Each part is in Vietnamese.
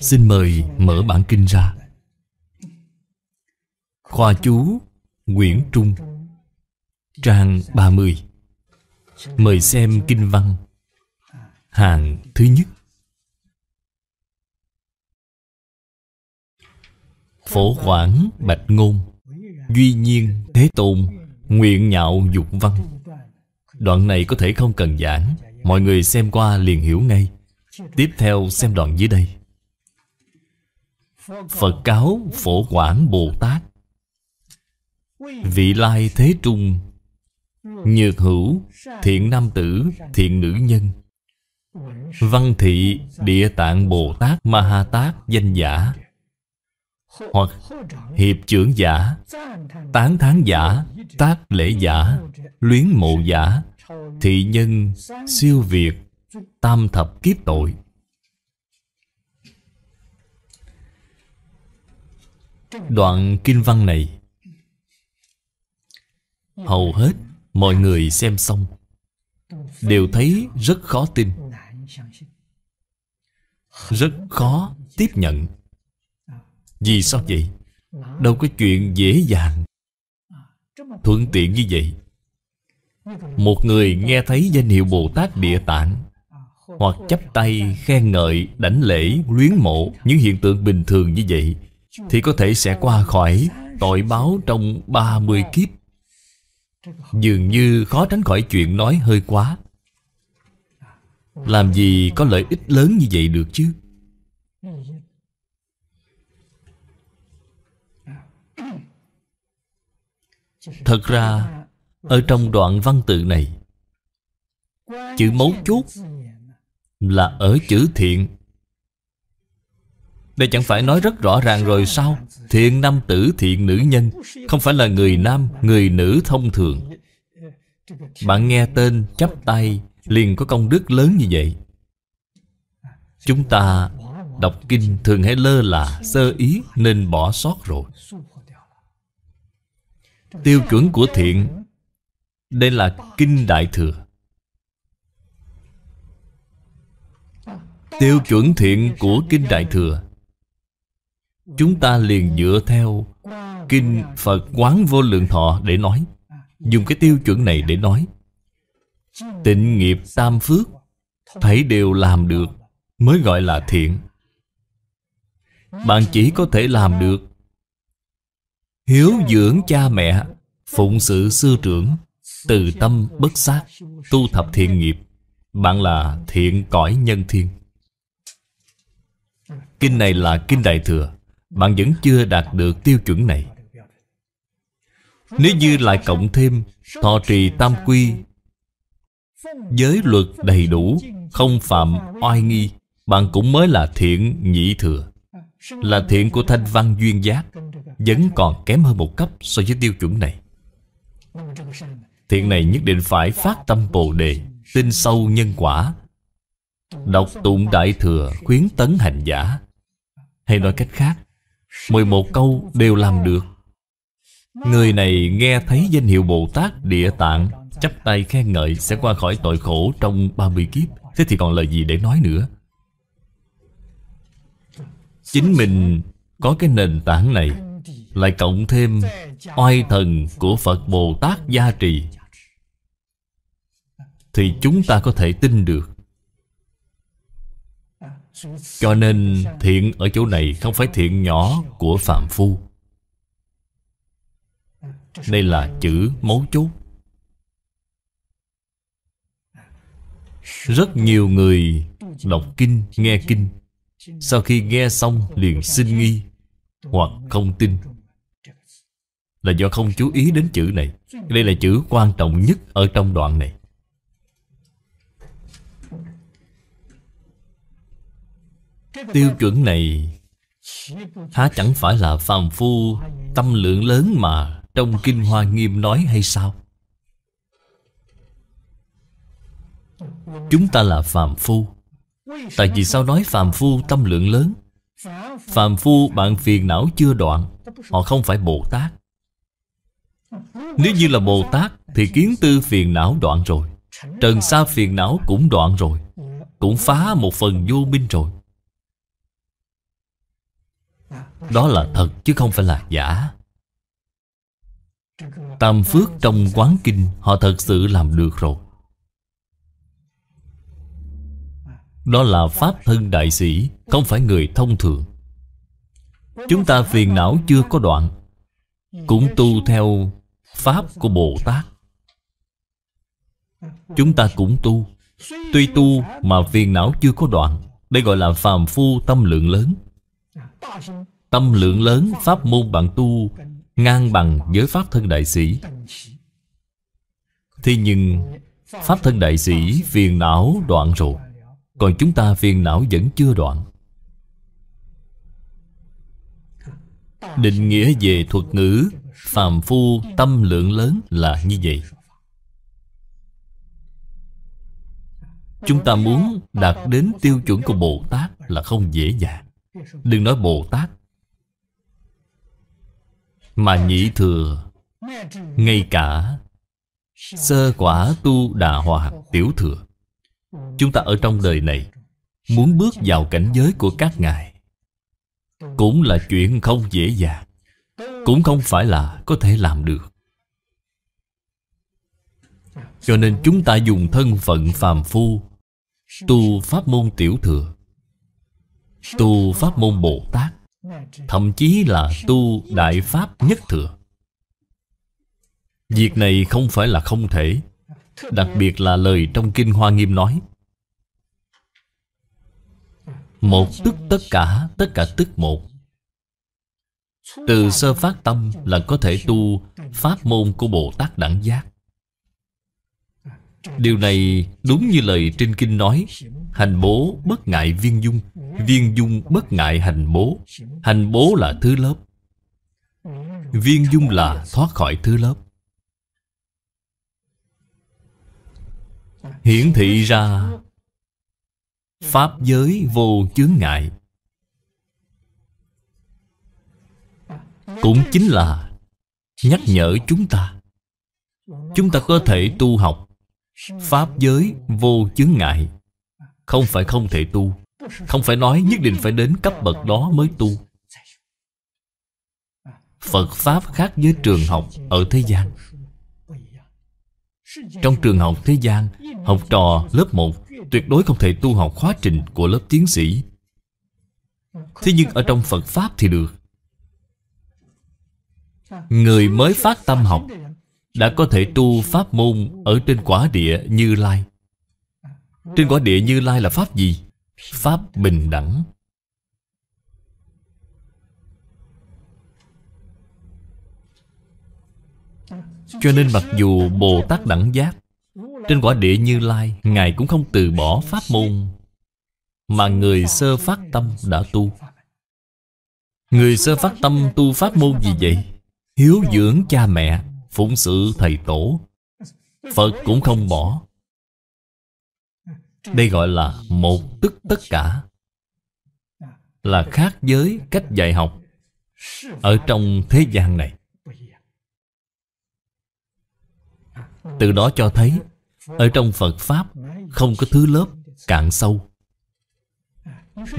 Xin mời mở bản kinh ra Khoa chú Nguyễn Trung Trang 30 Mời xem kinh văn Hàng thứ nhất Phổ Hoảng Bạch Ngôn Duy Nhiên Thế Tôn Nguyện Nhạo Dục Văn Đoạn này có thể không cần giảng Mọi người xem qua liền hiểu ngay Tiếp theo xem đoạn dưới đây Phật cáo Phổ Quảng Bồ Tát Vị lai thế trung Nhược hữu Thiện nam tử Thiện nữ nhân Văn thị Địa tạng Bồ Tát Ma Ha Tát Danh giả Hoặc hiệp trưởng giả Tán tháng giả Tác lễ giả Luyến mộ giả Thị nhân Siêu việt Tam thập kiếp tội Đoạn kinh văn này Hầu hết mọi người xem xong Đều thấy rất khó tin Rất khó tiếp nhận Vì sao vậy? Đâu có chuyện dễ dàng Thuận tiện như vậy Một người nghe thấy danh hiệu Bồ Tát Địa Tạng Hoặc chắp tay khen ngợi, đảnh lễ, luyến mộ Những hiện tượng bình thường như vậy thì có thể sẽ qua khỏi tội báo trong 30 kiếp Dường như khó tránh khỏi chuyện nói hơi quá Làm gì có lợi ích lớn như vậy được chứ Thật ra Ở trong đoạn văn tự này Chữ mấu chốt Là ở chữ thiện đây chẳng phải nói rất rõ ràng rồi sao Thiện nam tử thiện nữ nhân Không phải là người nam người nữ thông thường Bạn nghe tên chắp tay Liền có công đức lớn như vậy Chúng ta đọc kinh thường hay lơ là Sơ ý nên bỏ sót rồi Tiêu chuẩn của thiện Đây là kinh đại thừa Tiêu chuẩn thiện của Kinh Đại Thừa Chúng ta liền dựa theo Kinh Phật Quán Vô Lượng Thọ để nói Dùng cái tiêu chuẩn này để nói Tịnh nghiệp tam phước Thấy đều làm được Mới gọi là thiện Bạn chỉ có thể làm được Hiếu dưỡng cha mẹ Phụng sự sư trưởng Từ tâm bất sát Tu thập thiện nghiệp Bạn là thiện cõi nhân thiên Kinh này là Kinh Đại Thừa bạn vẫn chưa đạt được tiêu chuẩn này Nếu như lại cộng thêm Thọ trì tam quy Giới luật đầy đủ Không phạm oai nghi Bạn cũng mới là thiện nhị thừa Là thiện của thanh văn duyên giác Vẫn còn kém hơn một cấp So với tiêu chuẩn này Thiện này nhất định phải phát tâm Bồ Đề Tin sâu nhân quả Đọc tụng Đại Thừa khuyến tấn hành giả Hay nói cách khác 11 câu đều làm được Người này nghe thấy danh hiệu Bồ Tát Địa Tạng Chấp tay khen ngợi sẽ qua khỏi tội khổ trong 30 kiếp Thế thì còn lời gì để nói nữa Chính mình có cái nền tảng này Lại cộng thêm oai thần của Phật Bồ Tát gia trì Thì chúng ta có thể tin được cho nên thiện ở chỗ này không phải thiện nhỏ của Phạm Phu Đây là chữ mấu chốt Rất nhiều người đọc kinh, nghe kinh Sau khi nghe xong liền xin nghi Hoặc không tin Là do không chú ý đến chữ này Đây là chữ quan trọng nhất ở trong đoạn này Tiêu chuẩn này Há chẳng phải là phàm phu Tâm lượng lớn mà Trong Kinh Hoa Nghiêm nói hay sao Chúng ta là phàm phu Tại vì sao nói phàm phu tâm lượng lớn Phàm phu bạn phiền não chưa đoạn Họ không phải Bồ Tát Nếu như là Bồ Tát Thì kiến tư phiền não đoạn rồi Trần sa phiền não cũng đoạn rồi Cũng phá một phần vô minh rồi đó là thật chứ không phải là giả Tam Phước trong quán kinh Họ thật sự làm được rồi Đó là Pháp thân đại sĩ Không phải người thông thường Chúng ta phiền não chưa có đoạn Cũng tu theo Pháp của Bồ Tát Chúng ta cũng tu Tuy tu mà phiền não chưa có đoạn Đây gọi là phàm phu tâm lượng lớn Tâm lượng lớn pháp môn bạn tu Ngang bằng với pháp thân đại sĩ Thế nhưng Pháp thân đại sĩ phiền não đoạn rồi Còn chúng ta phiền não vẫn chưa đoạn Định nghĩa về thuật ngữ Phàm phu tâm lượng lớn là như vậy Chúng ta muốn đạt đến tiêu chuẩn của Bồ Tát là không dễ dàng Đừng nói Bồ Tát mà nhị thừa Ngay cả Sơ quả tu đà hòa tiểu thừa Chúng ta ở trong đời này Muốn bước vào cảnh giới của các ngài Cũng là chuyện không dễ dàng Cũng không phải là có thể làm được Cho nên chúng ta dùng thân phận phàm phu Tu pháp môn tiểu thừa Tu pháp môn Bồ Tát Thậm chí là tu Đại Pháp Nhất Thừa Việc này không phải là không thể Đặc biệt là lời trong Kinh Hoa Nghiêm nói Một tức tất cả, tất cả tức một Từ sơ phát tâm là có thể tu Pháp môn của Bồ Tát Đẳng Giác Điều này đúng như lời trên kinh nói Hành bố bất ngại viên dung Viên dung bất ngại hành bố Hành bố là thứ lớp Viên dung là thoát khỏi thứ lớp Hiển thị ra Pháp giới vô chướng ngại Cũng chính là Nhắc nhở chúng ta Chúng ta có thể tu học Pháp giới vô chướng ngại Không phải không thể tu Không phải nói nhất định phải đến cấp bậc đó mới tu Phật Pháp khác với trường học ở thế gian Trong trường học thế gian Học trò lớp 1 Tuyệt đối không thể tu học khóa trình của lớp tiến sĩ Thế nhưng ở trong Phật Pháp thì được Người mới phát tâm học đã có thể tu pháp môn ở trên quả địa Như Lai. Trên quả địa Như Lai là pháp gì? Pháp bình đẳng. Cho nên mặc dù Bồ Tát Đẳng Giác Trên quả địa Như Lai Ngài cũng không từ bỏ pháp môn Mà người sơ phát tâm đã tu Người sơ phát tâm tu pháp môn gì vậy? Hiếu dưỡng cha mẹ phụng sự thầy tổ phật cũng không bỏ đây gọi là một tức tất cả là khác với cách dạy học ở trong thế gian này từ đó cho thấy ở trong phật pháp không có thứ lớp cạn sâu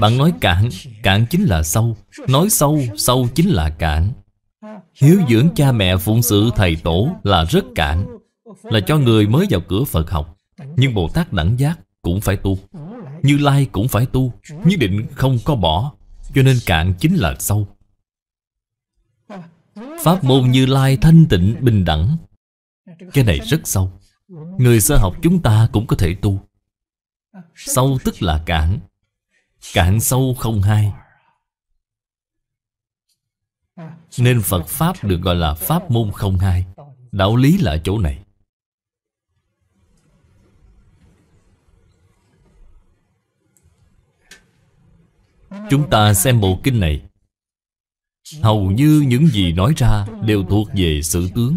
bạn nói cạn cạn chính là sâu nói sâu sâu chính là cạn Hiếu dưỡng cha mẹ phụng sự thầy tổ là rất cạn Là cho người mới vào cửa Phật học Nhưng Bồ Tát đẳng giác cũng phải tu Như Lai cũng phải tu Nhất định không có bỏ Cho nên cạn chính là sâu Pháp môn Như Lai thanh tịnh bình đẳng Cái này rất sâu Người sơ học chúng ta cũng có thể tu Sâu tức là cạn Cạn sâu không hai nên Phật Pháp được gọi là Pháp môn không hai Đạo lý là chỗ này Chúng ta xem bộ kinh này Hầu như những gì nói ra đều thuộc về sự tướng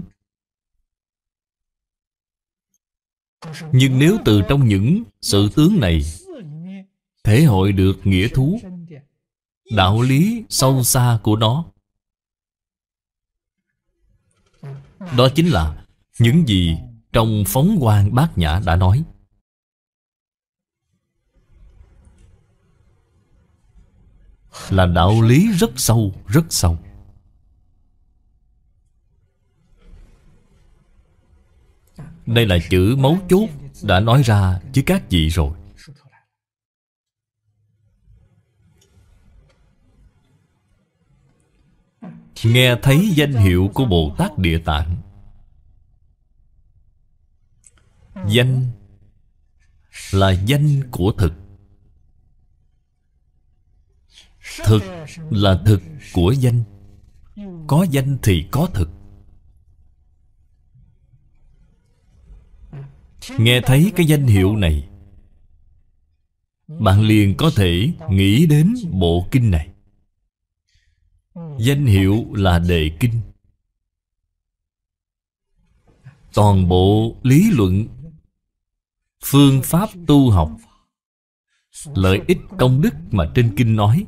Nhưng nếu từ trong những sự tướng này Thể hội được nghĩa thú Đạo lý sâu xa của nó Đó chính là những gì trong phóng quan bát nhã đã nói Là đạo lý rất sâu, rất sâu Đây là chữ mấu chốt đã nói ra với các vị rồi nghe thấy danh hiệu của Bồ Tát Địa Tạng Danh là danh của thực Thực là thực của danh Có danh thì có thực Nghe thấy cái danh hiệu này Bạn liền có thể nghĩ đến bộ kinh này Ừ. Danh hiệu là Đề Kinh Toàn bộ lý luận Phương pháp tu học Lợi ích công đức mà trên kinh nói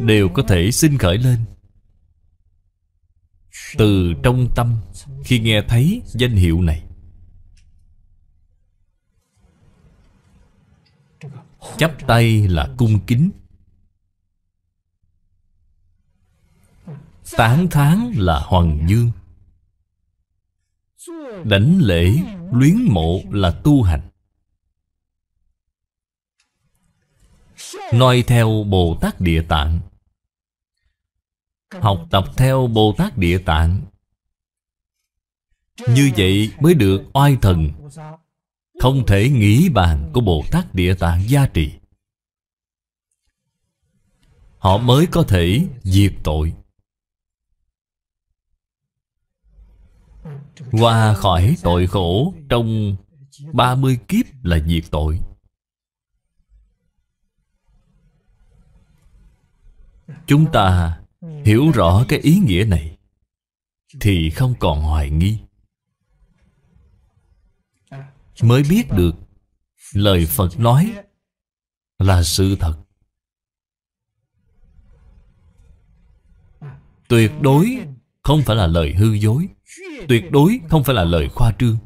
Đều có thể sinh khởi lên Từ trong tâm Khi nghe thấy danh hiệu này Chắp tay là cung kính Tán tháng là Hoàng Dương đánh lễ luyến mộ là tu hành Noi theo Bồ Tát Địa Tạng Học tập theo Bồ Tát Địa Tạng Như vậy mới được oai thần Không thể nghĩ bàn của Bồ Tát Địa Tạng gia trị Họ mới có thể diệt tội Qua khỏi tội khổ Trong 30 kiếp là diệt tội Chúng ta hiểu rõ cái ý nghĩa này Thì không còn hoài nghi Mới biết được Lời Phật nói Là sự thật Tuyệt đối không phải là lời hư dối Tuyệt đối không phải là lời khoa trương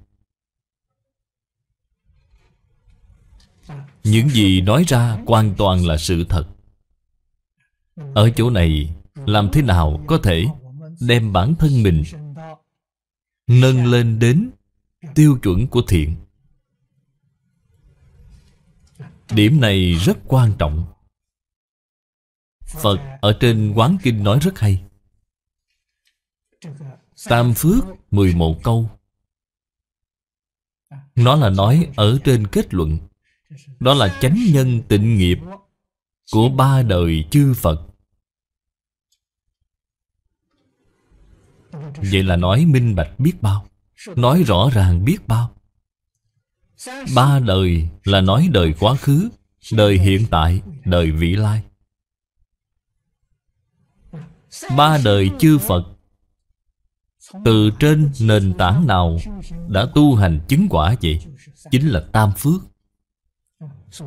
Những gì nói ra hoàn toàn là sự thật Ở chỗ này làm thế nào có thể đem bản thân mình Nâng lên đến tiêu chuẩn của thiện Điểm này rất quan trọng Phật ở trên quán kinh nói rất hay Tam Phước 11 câu Nó là nói ở trên kết luận Đó là chánh nhân tịnh nghiệp Của ba đời chư Phật Vậy là nói minh bạch biết bao Nói rõ ràng biết bao Ba đời là nói đời quá khứ Đời hiện tại, đời vị lai Ba đời chư Phật từ trên nền tảng nào đã tu hành chứng quả vậy? Chính là tam phước.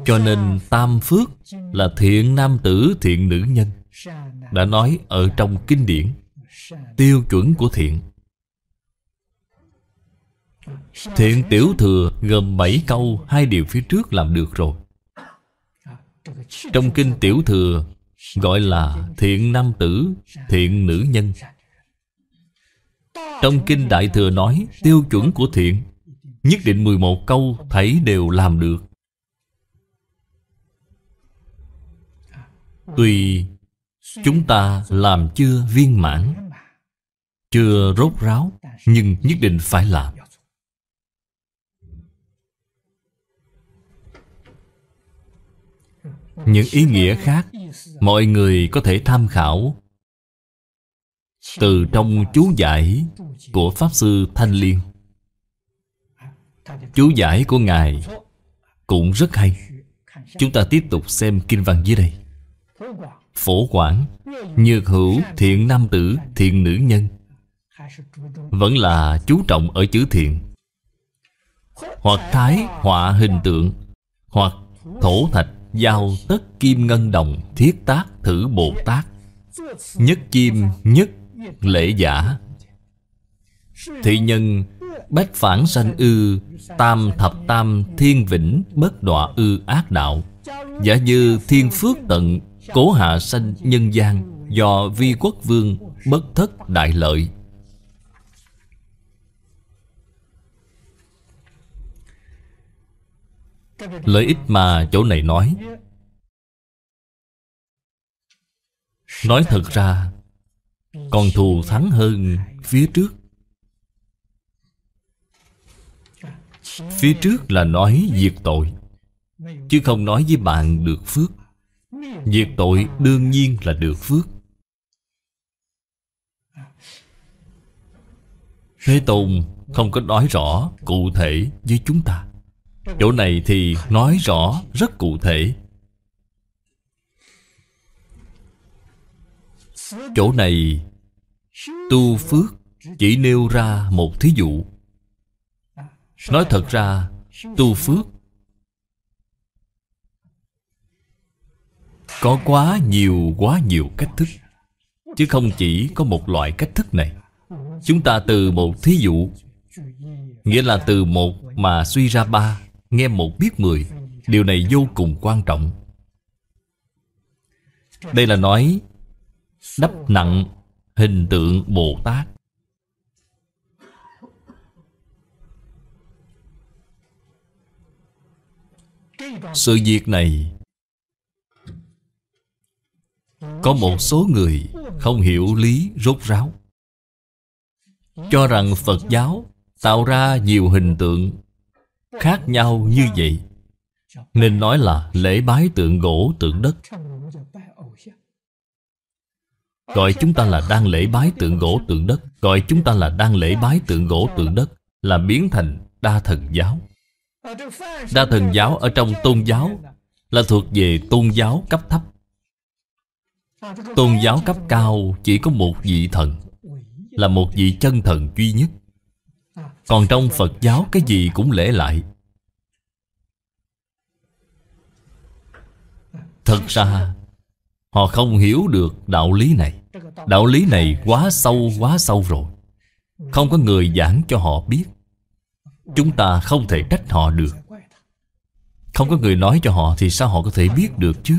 Cho nên tam phước là thiện nam tử, thiện nữ nhân. Đã nói ở trong kinh điển, tiêu chuẩn của thiện. Thiện tiểu thừa gồm 7 câu hai điều phía trước làm được rồi. Trong kinh tiểu thừa gọi là thiện nam tử, thiện nữ nhân trong Kinh Đại Thừa nói Tiêu chuẩn của thiện Nhất định 11 câu thấy đều làm được Tùy chúng ta làm chưa viên mãn Chưa rốt ráo Nhưng nhất định phải làm Những ý nghĩa khác Mọi người có thể tham khảo từ trong chú giải của Pháp Sư Thanh Liên Chú giải của Ngài cũng rất hay Chúng ta tiếp tục xem kinh văn dưới đây Phổ Quảng Nhược hữu thiện nam tử thiện nữ nhân Vẫn là chú trọng ở chữ thiện Hoặc thái họa hình tượng Hoặc thổ thạch giao tất kim ngân đồng thiết tác thử bồ tát Nhất kim nhất Lễ giả Thị nhân Bách phản sanh ư Tam thập tam thiên vĩnh Bất đọa ư ác đạo Giả như thiên phước tận Cố hạ sanh nhân gian Do vi quốc vương Bất thất đại lợi Lợi ích mà chỗ này nói Nói thật ra còn thù thắng hơn phía trước Phía trước là nói diệt tội Chứ không nói với bạn được phước Diệt tội đương nhiên là được phước Thế Tôn không có nói rõ cụ thể với chúng ta Chỗ này thì nói rõ rất cụ thể Chỗ này Tu Phước chỉ nêu ra một thí dụ Nói thật ra Tu Phước Có quá nhiều quá nhiều cách thức Chứ không chỉ có một loại cách thức này Chúng ta từ một thí dụ Nghĩa là từ một mà suy ra ba Nghe một biết mười Điều này vô cùng quan trọng Đây là nói đắp nặng hình tượng Bồ Tát. Sự việc này Có một số người không hiểu lý rốt ráo Cho rằng Phật giáo tạo ra nhiều hình tượng khác nhau như vậy Nên nói là lễ bái tượng gỗ tượng đất Gọi chúng ta là đang lễ bái tượng gỗ tượng đất Gọi chúng ta là đang lễ bái tượng gỗ tượng đất Là biến thành đa thần giáo Đa thần giáo ở trong tôn giáo Là thuộc về tôn giáo cấp thấp Tôn giáo cấp cao chỉ có một vị thần Là một vị chân thần duy nhất Còn trong Phật giáo cái gì cũng lễ lại Thật ra Họ không hiểu được đạo lý này Đạo lý này quá sâu quá sâu rồi Không có người giảng cho họ biết Chúng ta không thể trách họ được Không có người nói cho họ Thì sao họ có thể biết được chứ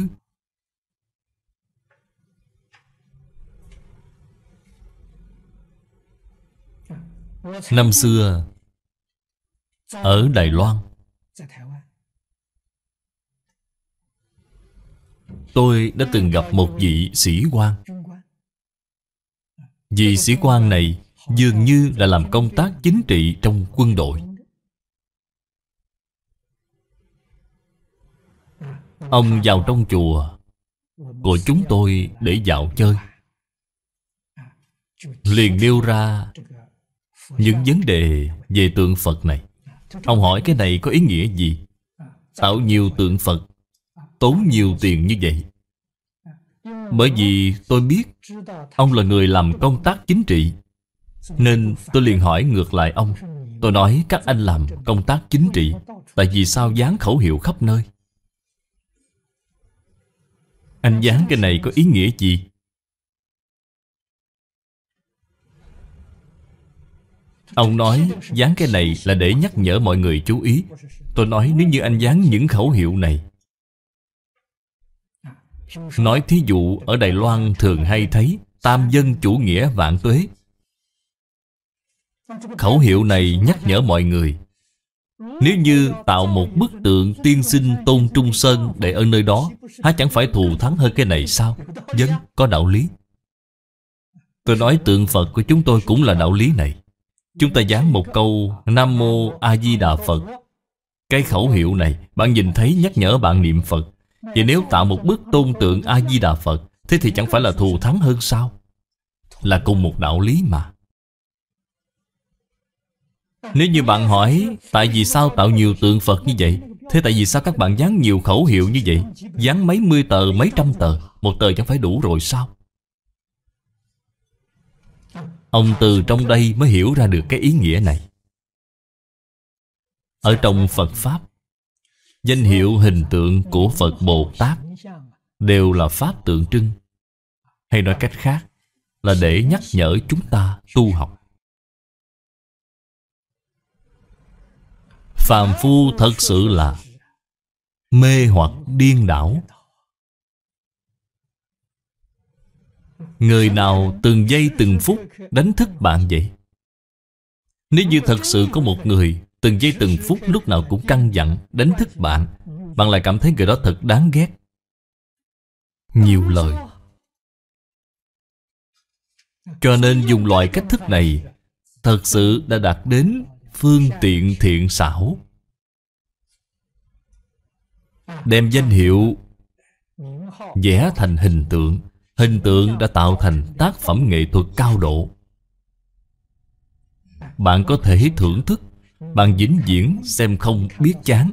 Năm xưa Ở Đài Loan Tôi đã từng gặp một vị sĩ quan vì sĩ quan này dường như là làm công tác chính trị trong quân đội Ông vào trong chùa Của chúng tôi để dạo chơi Liền nêu ra Những vấn đề về tượng Phật này Ông hỏi cái này có ý nghĩa gì Tạo nhiều tượng Phật Tốn nhiều tiền như vậy bởi vì tôi biết Ông là người làm công tác chính trị Nên tôi liền hỏi ngược lại ông Tôi nói các anh làm công tác chính trị Tại vì sao dán khẩu hiệu khắp nơi Anh dán cái này có ý nghĩa gì Ông nói dán cái này là để nhắc nhở mọi người chú ý Tôi nói nếu như anh dán những khẩu hiệu này Nói thí dụ ở Đài Loan thường hay thấy Tam dân chủ nghĩa vạn tuế Khẩu hiệu này nhắc nhở mọi người Nếu như tạo một bức tượng tiên sinh tôn trung sơn để ở nơi đó Há chẳng phải thù thắng hơn cái này sao Dân vâng, có đạo lý Tôi nói tượng Phật của chúng tôi cũng là đạo lý này Chúng ta dán một câu Nam Mô A Di Đà Phật Cái khẩu hiệu này Bạn nhìn thấy nhắc nhở bạn niệm Phật Vậy nếu tạo một bức tôn tượng A-di-đà Phật Thế thì chẳng phải là thù thắng hơn sao Là cùng một đạo lý mà Nếu như bạn hỏi Tại vì sao tạo nhiều tượng Phật như vậy Thế tại vì sao các bạn dán nhiều khẩu hiệu như vậy Dán mấy mươi tờ, mấy trăm tờ Một tờ chẳng phải đủ rồi sao Ông từ trong đây mới hiểu ra được cái ý nghĩa này Ở trong Phật Pháp Danh hiệu hình tượng của Phật Bồ Tát Đều là Pháp tượng trưng Hay nói cách khác Là để nhắc nhở chúng ta tu học Phàm phu thật sự là Mê hoặc điên đảo Người nào từng giây từng phút đánh thức bạn vậy? Nếu như thật sự có một người Từng giây từng phút lúc nào cũng căng dặn Đánh thức bạn Bạn lại cảm thấy người đó thật đáng ghét Nhiều lời Cho nên dùng loại cách thức này Thật sự đã đạt đến Phương tiện thiện xảo Đem danh hiệu Vẽ thành hình tượng Hình tượng đã tạo thành tác phẩm nghệ thuật cao độ Bạn có thể thưởng thức Ừ. Bạn dính diễn xem không biết chán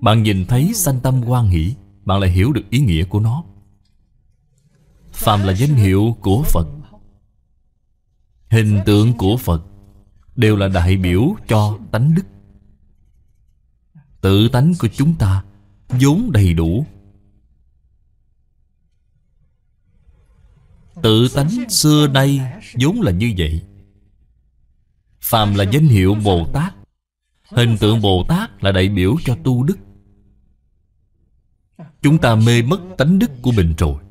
Bạn nhìn thấy sanh tâm quan hỷ Bạn lại hiểu được ý nghĩa của nó Phạm là danh hiệu của Phật Hình tượng của Phật Đều là đại biểu cho tánh đức Tự tánh của chúng ta vốn đầy đủ Tự tánh xưa nay vốn là như vậy Phàm là danh hiệu Bồ Tát Hình tượng Bồ Tát là đại biểu cho tu đức Chúng ta mê mất tánh đức của mình rồi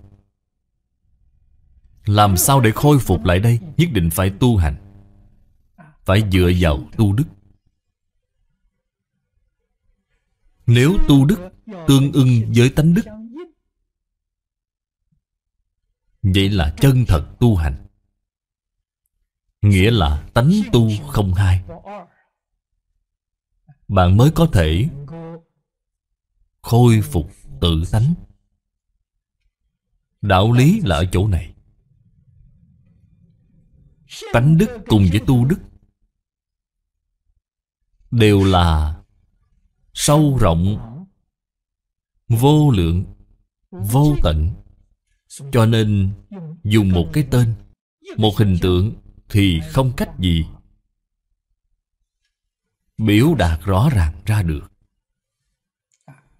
Làm sao để khôi phục lại đây Nhất định phải tu hành Phải dựa vào tu đức Nếu tu đức tương ưng với tánh đức Vậy là chân thật tu hành Nghĩa là tánh tu không hai bạn mới có thể khôi phục tự tánh đạo lý là ở chỗ này tánh đức cùng với tu đức đều là sâu rộng vô lượng vô tận cho nên dùng một cái tên một hình tượng thì không cách gì biểu đạt rõ ràng ra được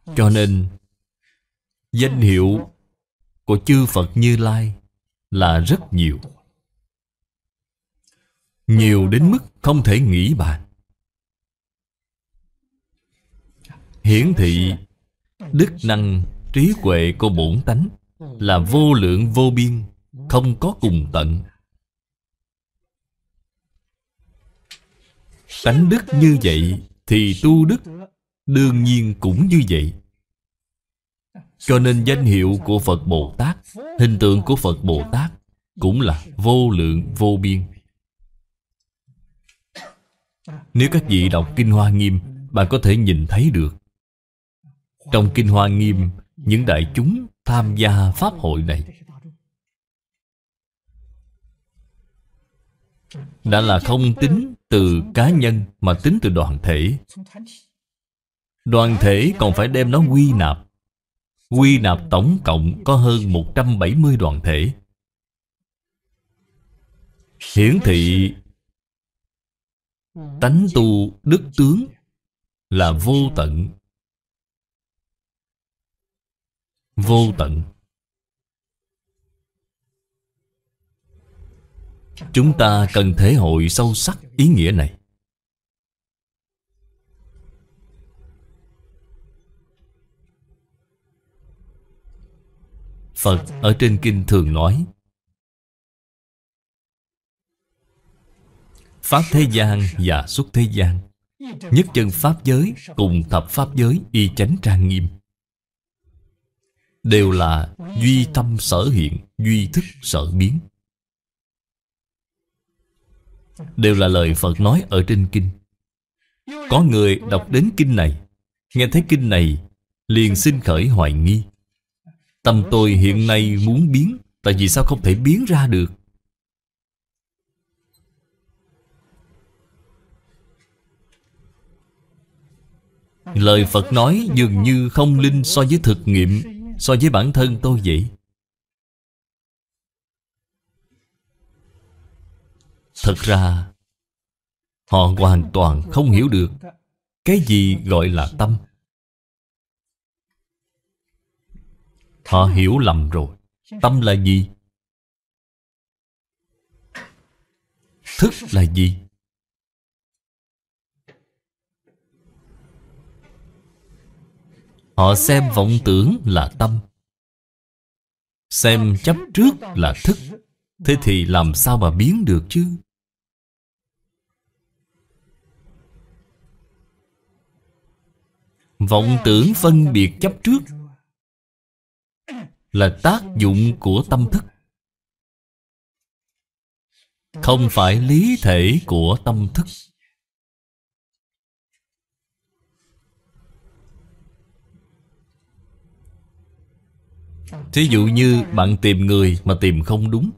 ừ. cho nên danh hiệu của chư phật như lai là rất nhiều nhiều đến mức không thể nghĩ bàn hiển thị đức năng trí huệ của bổn tánh là vô lượng vô biên không có cùng tận tánh đức như vậy thì tu đức đương nhiên cũng như vậy cho nên danh hiệu của phật bồ tát hình tượng của phật bồ tát cũng là vô lượng vô biên nếu các vị đọc kinh hoa nghiêm bạn có thể nhìn thấy được trong kinh hoa nghiêm những đại chúng tham gia pháp hội này đã là không tính từ cá nhân mà tính từ đoàn thể Đoàn thể còn phải đem nó quy nạp Quy nạp tổng cộng có hơn 170 đoàn thể Hiển thị Tánh tu đức tướng Là vô tận Vô tận Chúng ta cần thể hội sâu sắc ý nghĩa này Phật ở trên kinh thường nói Pháp thế gian và xuất thế gian Nhất chân Pháp giới cùng thập Pháp giới y chánh trang nghiêm Đều là duy tâm sở hiện, duy thức sở biến Đều là lời Phật nói ở trên kinh Có người đọc đến kinh này Nghe thấy kinh này Liền xin khởi hoài nghi Tâm tôi hiện nay muốn biến Tại vì sao không thể biến ra được Lời Phật nói dường như không linh so với thực nghiệm So với bản thân tôi vậy Thật ra Họ hoàn toàn không hiểu được Cái gì gọi là tâm Họ hiểu lầm rồi Tâm là gì? Thức là gì? Họ xem vọng tưởng là tâm Xem chấp trước là thức Thế thì làm sao mà biến được chứ? Vọng tưởng phân biệt chấp trước Là tác dụng của tâm thức Không phải lý thể của tâm thức Thí dụ như bạn tìm người mà tìm không đúng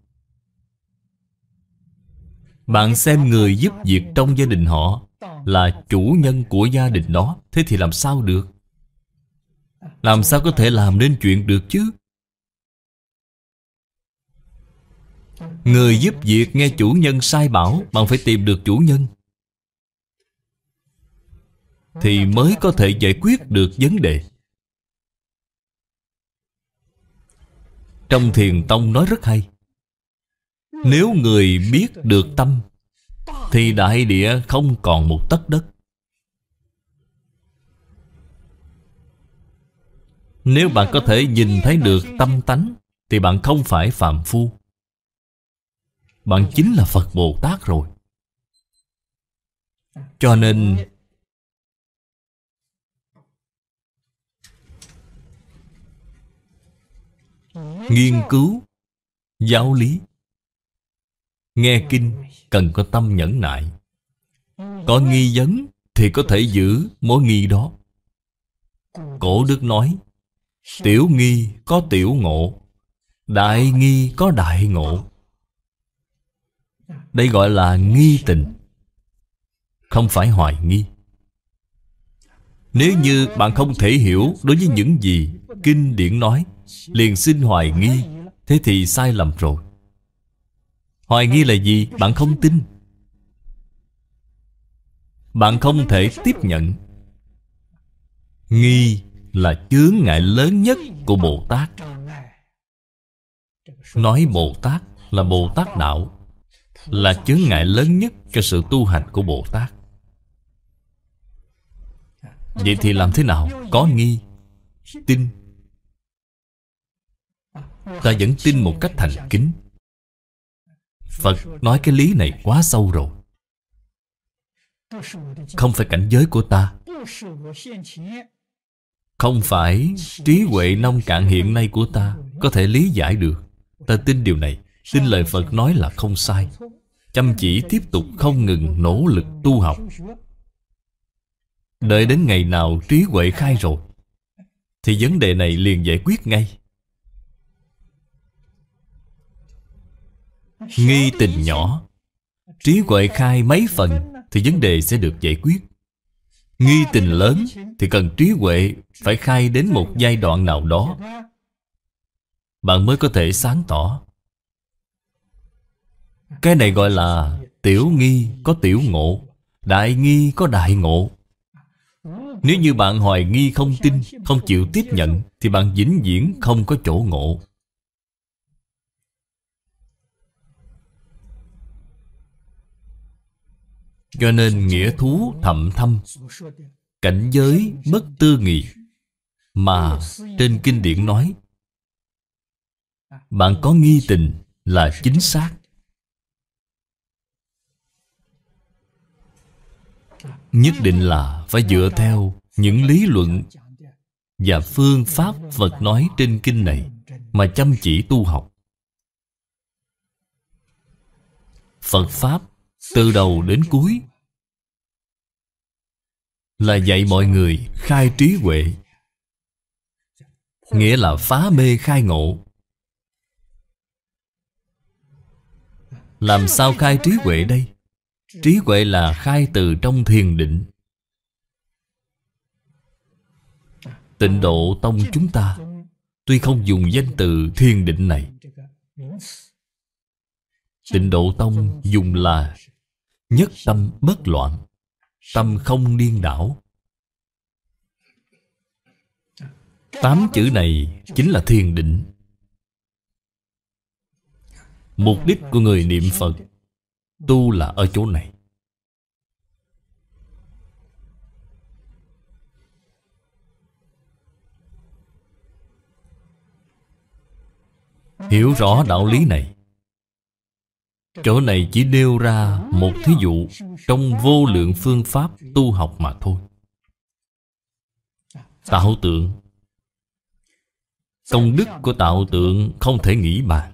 Bạn xem người giúp việc trong gia đình họ là chủ nhân của gia đình đó Thế thì làm sao được Làm sao có thể làm nên chuyện được chứ Người giúp việc nghe chủ nhân sai bảo Bạn phải tìm được chủ nhân Thì mới có thể giải quyết được vấn đề Trong thiền tông nói rất hay Nếu người biết được tâm thì đại địa không còn một tấc đất Nếu bạn có thể nhìn thấy được tâm tánh Thì bạn không phải phạm phu Bạn chính là Phật Bồ Tát rồi Cho nên Nghiên cứu Giáo lý Nghe kinh cần có tâm nhẫn nại Có nghi vấn thì có thể giữ mối nghi đó Cổ Đức nói Tiểu nghi có tiểu ngộ Đại nghi có đại ngộ Đây gọi là nghi tình Không phải hoài nghi Nếu như bạn không thể hiểu đối với những gì Kinh điển nói Liền xin hoài nghi Thế thì sai lầm rồi Hoài nghi là gì? Bạn không tin Bạn không thể tiếp nhận Nghi là chướng ngại lớn nhất của Bồ Tát Nói Bồ Tát là Bồ Tát Đạo Là chướng ngại lớn nhất cho sự tu hành của Bồ Tát Vậy thì làm thế nào? Có nghi Tin Ta vẫn tin một cách thành kính Phật nói cái lý này quá sâu rồi Không phải cảnh giới của ta Không phải trí huệ nông cạn hiện nay của ta Có thể lý giải được Ta tin điều này Tin lời Phật nói là không sai Chăm chỉ tiếp tục không ngừng nỗ lực tu học Đợi đến ngày nào trí huệ khai rồi Thì vấn đề này liền giải quyết ngay Nghi tình nhỏ Trí huệ khai mấy phần Thì vấn đề sẽ được giải quyết Nghi tình lớn Thì cần trí huệ Phải khai đến một giai đoạn nào đó Bạn mới có thể sáng tỏ Cái này gọi là Tiểu nghi có tiểu ngộ Đại nghi có đại ngộ Nếu như bạn hoài nghi không tin Không chịu tiếp nhận Thì bạn vĩnh viễn không có chỗ ngộ Cho nên nghĩa thú thậm thâm Cảnh giới bất tư nghị Mà trên kinh điển nói Bạn có nghi tình là chính xác Nhất định là phải dựa theo những lý luận Và phương pháp Phật nói trên kinh này Mà chăm chỉ tu học Phật Pháp từ đầu đến cuối là dạy mọi người khai trí huệ nghĩa là phá mê khai ngộ làm sao khai trí huệ đây trí huệ là khai từ trong thiền định tịnh độ tông chúng ta tuy không dùng danh từ thiền định này tịnh độ tông dùng là Nhất tâm bất loạn Tâm không điên đảo Tám chữ này chính là thiền định Mục đích của người niệm Phật Tu là ở chỗ này Hiểu rõ đạo lý này Chỗ này chỉ nêu ra một thí dụ Trong vô lượng phương pháp tu học mà thôi Tạo tượng Công đức của tạo tượng không thể nghĩ bàn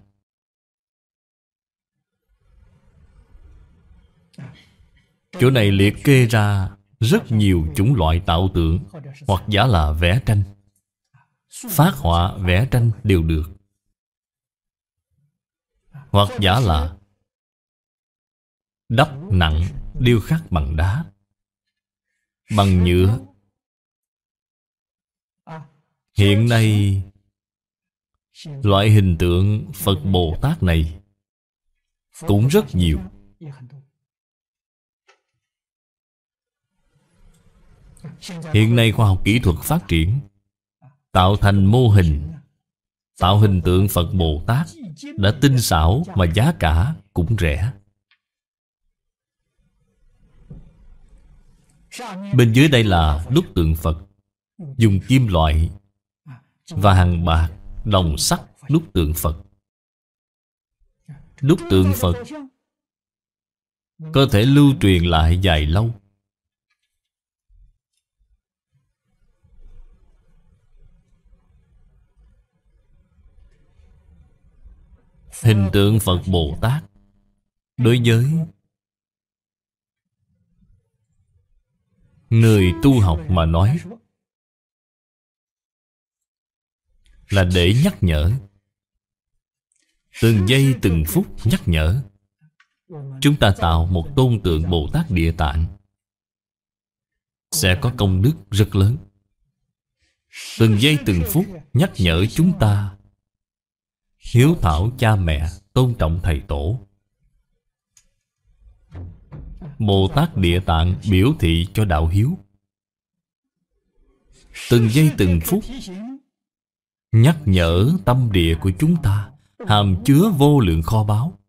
Chỗ này liệt kê ra rất nhiều chủng loại tạo tượng Hoặc giả là vẽ tranh Phát họa vẽ tranh đều được Hoặc giả là Đắp nặng điêu khắc bằng đá Bằng nhựa Hiện nay Loại hình tượng Phật Bồ Tát này Cũng rất nhiều Hiện nay khoa học kỹ thuật phát triển Tạo thành mô hình Tạo hình tượng Phật Bồ Tát Đã tinh xảo mà giá cả cũng rẻ Bên dưới đây là đúc tượng Phật Dùng kim loại Và hàng bạc, đồng sắt đúc tượng Phật Đúc tượng Phật Có thể lưu truyền lại dài lâu Hình tượng Phật Bồ Tát Đối với người tu học mà nói là để nhắc nhở từng giây từng phút nhắc nhở chúng ta tạo một tôn tượng bồ tát địa tạng sẽ có công đức rất lớn từng giây từng phút nhắc nhở chúng ta hiếu thảo cha mẹ tôn trọng thầy tổ Bồ Tát Địa Tạng biểu thị cho đạo hiếu Từng giây từng phút Nhắc nhở tâm địa của chúng ta Hàm chứa vô lượng kho báo.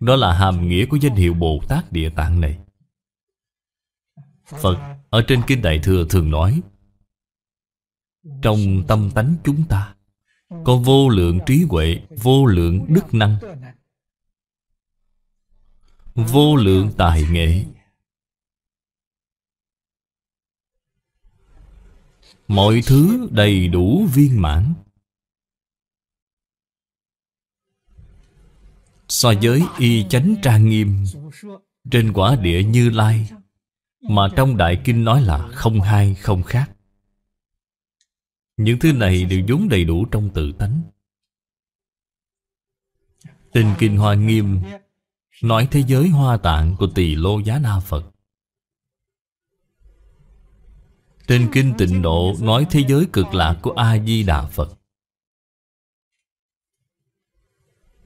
Đó là hàm nghĩa của danh hiệu Bồ Tát Địa Tạng này Phật ở trên Kinh Đại Thừa thường nói Trong tâm tánh chúng ta Có vô lượng trí huệ Vô lượng đức năng vô lượng tài nghệ mọi thứ đầy đủ viên mãn so với y chánh trang nghiêm trên quả địa như lai mà trong đại kinh nói là không hai không khác những thứ này đều vốn đầy đủ trong tự tánh tình kinh hoa nghiêm Nói thế giới hoa tạng của tỳ lô giá na Phật Trên kinh tịnh độ nói thế giới cực lạc của A-di-đà Phật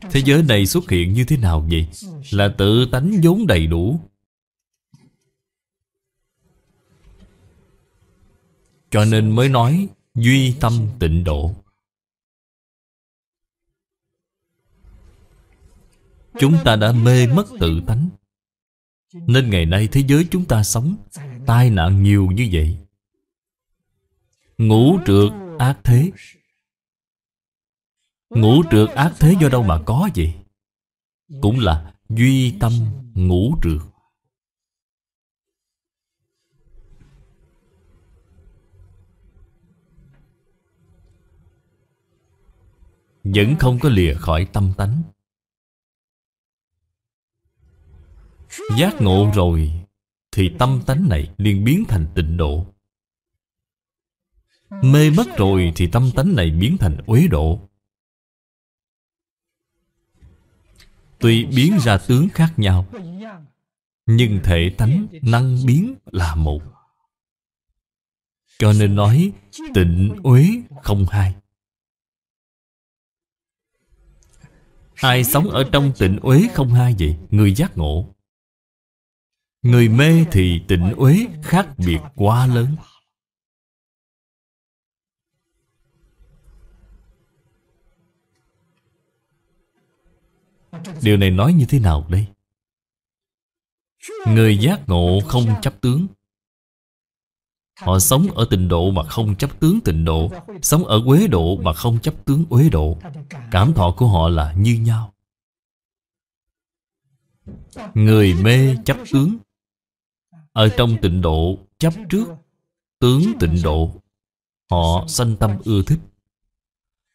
Thế giới này xuất hiện như thế nào vậy? Là tự tánh vốn đầy đủ Cho nên mới nói Duy tâm tịnh độ Chúng ta đã mê mất tự tánh Nên ngày nay thế giới chúng ta sống Tai nạn nhiều như vậy ngủ trượt ác thế ngủ trượt ác thế do đâu mà có vậy Cũng là duy tâm ngủ trượt Vẫn không có lìa khỏi tâm tánh Giác ngộ rồi Thì tâm tánh này liền biến thành tịnh độ Mê mất rồi thì tâm tánh này biến thành uế độ Tuy biến ra tướng khác nhau Nhưng thể tánh năng biến là một Cho nên nói tịnh uế không hai Ai sống ở trong tịnh uế không hai vậy? Người giác ngộ Người mê thì tịnh uế khác biệt quá lớn Điều này nói như thế nào đây? Người giác ngộ không chấp tướng Họ sống ở tịnh độ mà không chấp tướng tịnh độ Sống ở quế độ mà không chấp tướng uế độ Cảm thọ của họ là như nhau Người mê chấp tướng ở trong tịnh độ chấp trước Tướng tịnh độ Họ sanh tâm ưa thích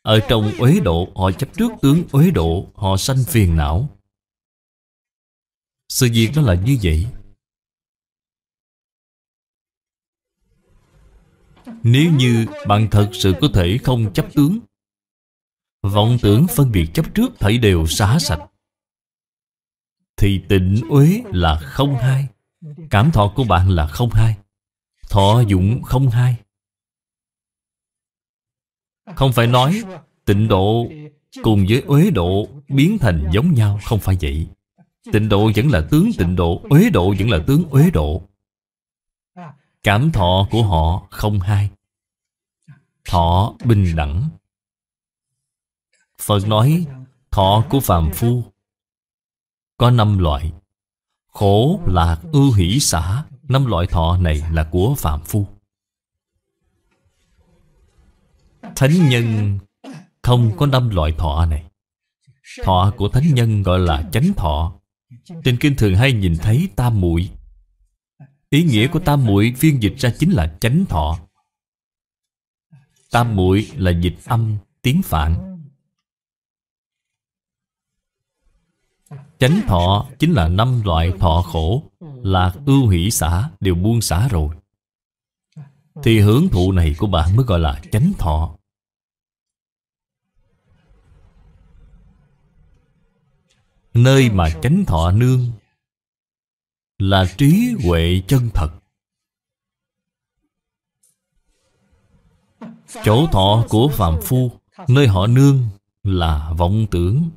Ở trong uế độ Họ chấp trước tướng uế độ Họ sanh phiền não Sự việc nó là như vậy Nếu như bạn thật sự có thể không chấp tướng Vọng tưởng phân biệt chấp trước thảy đều xá sạch Thì tịnh uế là không hai Cảm thọ của bạn là không hai Thọ dụng không hai Không phải nói tịnh độ cùng với uế độ biến thành giống nhau Không phải vậy Tịnh độ vẫn là tướng tịnh độ Uế độ vẫn là tướng uế độ Cảm thọ của họ không hai Thọ bình đẳng Phật nói thọ của phàm phu Có năm loại Khổ, lạc, ưu hỷ xả Năm loại thọ này là của Phạm Phu Thánh nhân không có năm loại thọ này Thọ của thánh nhân gọi là chánh thọ Trên kinh thường hay nhìn thấy tam muội Ý nghĩa của tam muội phiên dịch ra chính là chánh thọ Tam muội là dịch âm, tiếng phạn Chánh thọ chính là năm loại thọ khổ Lạc ưu hỷ xã đều buông xả rồi Thì hưởng thụ này của bạn mới gọi là chánh thọ Nơi mà chánh thọ nương Là trí huệ chân thật Chỗ thọ của phàm phu Nơi họ nương là vọng tưởng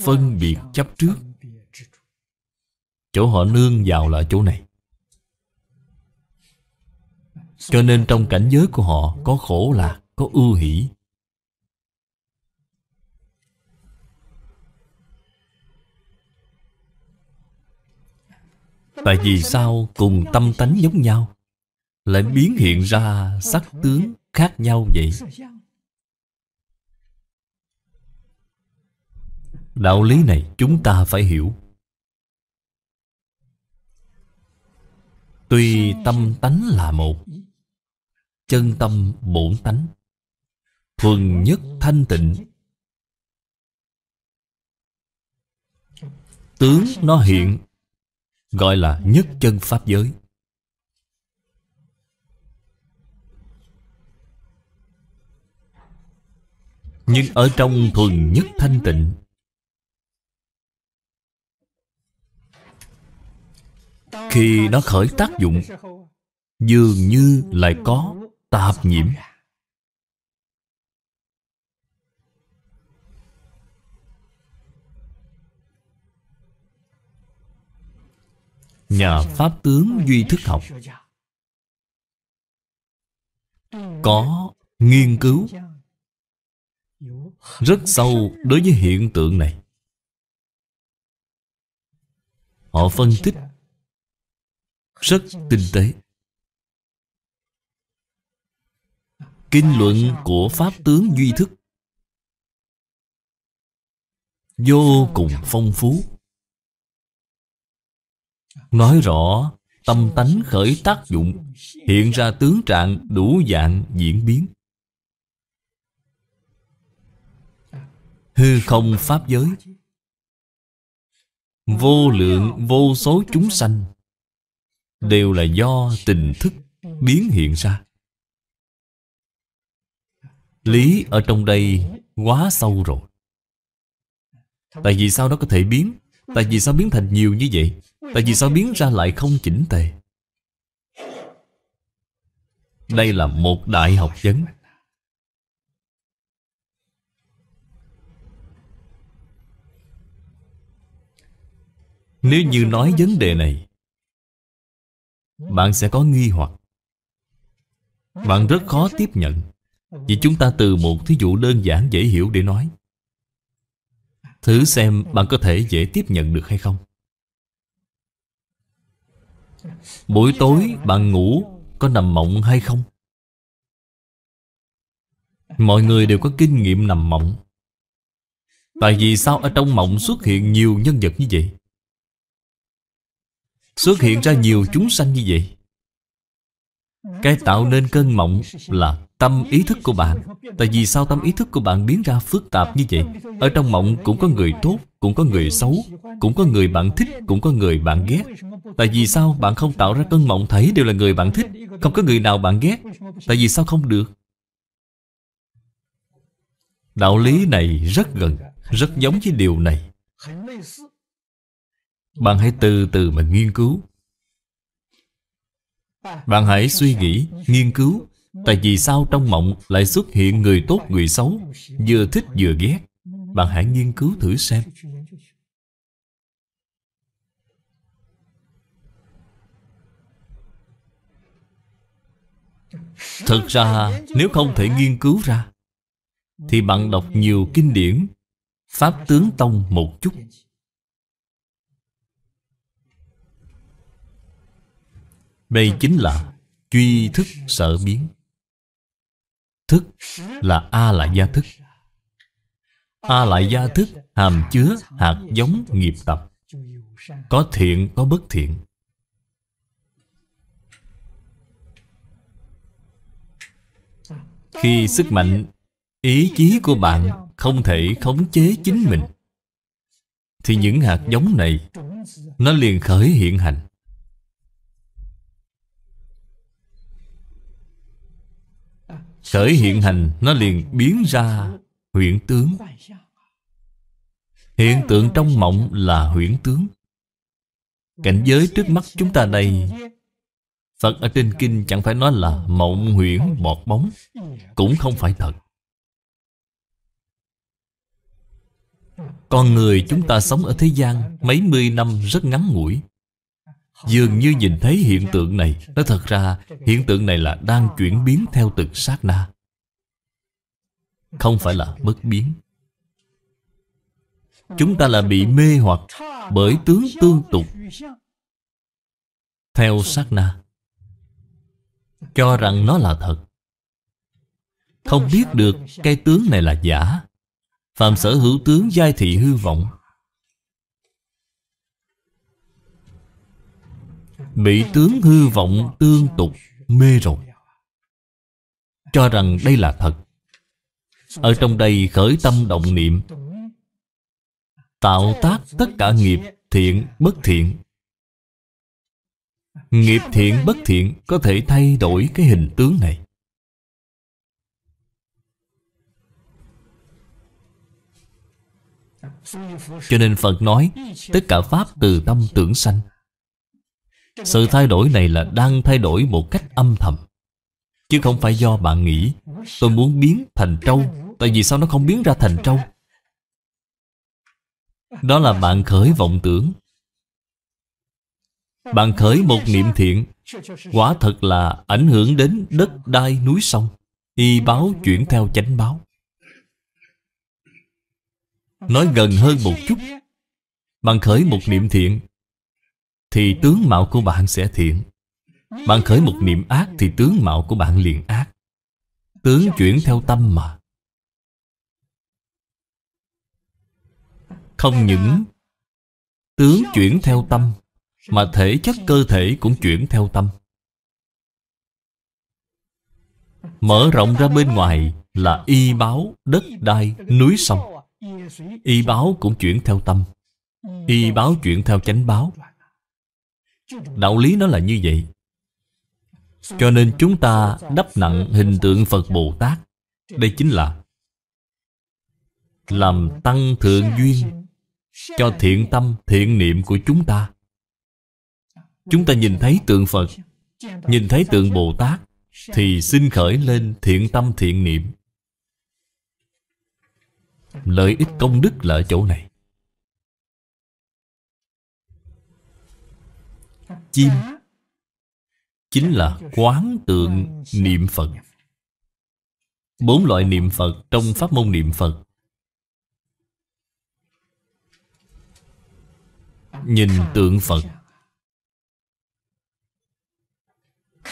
Phân biệt chấp trước chỗ họ nương vào là chỗ này cho nên trong cảnh giới của họ có khổ lạc, có ưu hỷ. Tại vì sao cùng tâm tánh giống nhau lại biến hiện ra sắc tướng khác nhau vậy? Đạo lý này chúng ta phải hiểu Tuy tâm tánh là một Chân tâm bổn tánh Thuần nhất thanh tịnh Tướng nó hiện Gọi là nhất chân Pháp giới Nhưng ở trong thuần nhất thanh tịnh Khi nó khởi tác dụng Dường như lại có tạp nhiễm Nhà Pháp tướng Duy Thức Học Có nghiên cứu Rất sâu đối với hiện tượng này Họ phân tích rất tinh tế kinh luận của pháp tướng duy thức vô cùng phong phú nói rõ tâm tánh khởi tác dụng hiện ra tướng trạng đủ dạng diễn biến hư không pháp giới vô lượng vô số chúng sanh đều là do tình thức biến hiện ra lý ở trong đây quá sâu rồi tại vì sao nó có thể biến tại vì sao biến thành nhiều như vậy tại vì sao biến ra lại không chỉnh tề đây là một đại học vấn Nếu như nói vấn đề này bạn sẽ có nghi hoặc Bạn rất khó tiếp nhận Vì chúng ta từ một thí dụ đơn giản dễ hiểu để nói Thử xem bạn có thể dễ tiếp nhận được hay không Buổi tối bạn ngủ có nằm mộng hay không? Mọi người đều có kinh nghiệm nằm mộng Tại vì sao ở trong mộng xuất hiện nhiều nhân vật như vậy? Xuất hiện ra nhiều chúng sanh như vậy Cái tạo nên cơn mộng là tâm ý thức của bạn Tại vì sao tâm ý thức của bạn biến ra phức tạp như vậy Ở trong mộng cũng có người tốt Cũng có người xấu Cũng có người bạn thích Cũng có người bạn ghét Tại vì sao bạn không tạo ra cơn mộng thấy đều là người bạn thích Không có người nào bạn ghét Tại vì sao không được Đạo lý này rất gần Rất giống với điều này bạn hãy từ từ mà nghiên cứu Bạn hãy suy nghĩ, nghiên cứu Tại vì sao trong mộng lại xuất hiện người tốt người xấu Vừa thích vừa ghét Bạn hãy nghiên cứu thử xem thực ra nếu không thể nghiên cứu ra Thì bạn đọc nhiều kinh điển Pháp tướng Tông một chút Đây chính là duy thức sở biến Thức là A lại gia thức A lại gia thức hàm chứa hạt giống nghiệp tập Có thiện có bất thiện Khi sức mạnh ý chí của bạn không thể khống chế chính mình Thì những hạt giống này Nó liền khởi hiện hành Khởi hiện hành Nó liền biến ra huyễn tướng Hiện tượng trong mộng là huyễn tướng Cảnh giới trước mắt chúng ta đây Phật ở trên kinh chẳng phải nói là mộng huyễn bọt bóng Cũng không phải thật Con người chúng ta sống ở thế gian Mấy mươi năm rất ngắn ngủi Dường như nhìn thấy hiện tượng này Nó thật ra hiện tượng này là đang chuyển biến theo từng sát na Không phải là bất biến Chúng ta là bị mê hoặc bởi tướng tương tục Theo sát na Cho rằng nó là thật Không biết được cái tướng này là giả Phạm sở hữu tướng giai thị hư vọng Bị tướng hư vọng tương tục mê rồi Cho rằng đây là thật Ở trong đây khởi tâm động niệm Tạo tác tất cả nghiệp thiện bất thiện Nghiệp thiện bất thiện có thể thay đổi cái hình tướng này Cho nên Phật nói Tất cả Pháp từ tâm tưởng sanh sự thay đổi này là đang thay đổi một cách âm thầm Chứ không phải do bạn nghĩ Tôi muốn biến thành trâu Tại vì sao nó không biến ra thành trâu Đó là bạn khởi vọng tưởng Bạn khởi một niệm thiện Quả thật là ảnh hưởng đến đất đai núi sông Y báo chuyển theo chánh báo Nói gần hơn một chút Bạn khởi một niệm thiện thì tướng mạo của bạn sẽ thiện Bạn khởi một niệm ác Thì tướng mạo của bạn liền ác Tướng chuyển theo tâm mà Không những Tướng chuyển theo tâm Mà thể chất cơ thể cũng chuyển theo tâm Mở rộng ra bên ngoài là y báo, đất đai, núi sông Y báo cũng chuyển theo tâm Y báo chuyển theo chánh báo Đạo lý nó là như vậy Cho nên chúng ta đắp nặng hình tượng Phật Bồ Tát Đây chính là Làm tăng thượng duyên Cho thiện tâm, thiện niệm của chúng ta Chúng ta nhìn thấy tượng Phật Nhìn thấy tượng Bồ Tát Thì xin khởi lên thiện tâm thiện niệm Lợi ích công đức là ở chỗ này chim dạ. Chính là quán tượng niệm Phật Bốn loại niệm Phật trong pháp môn niệm Phật Nhìn tượng Phật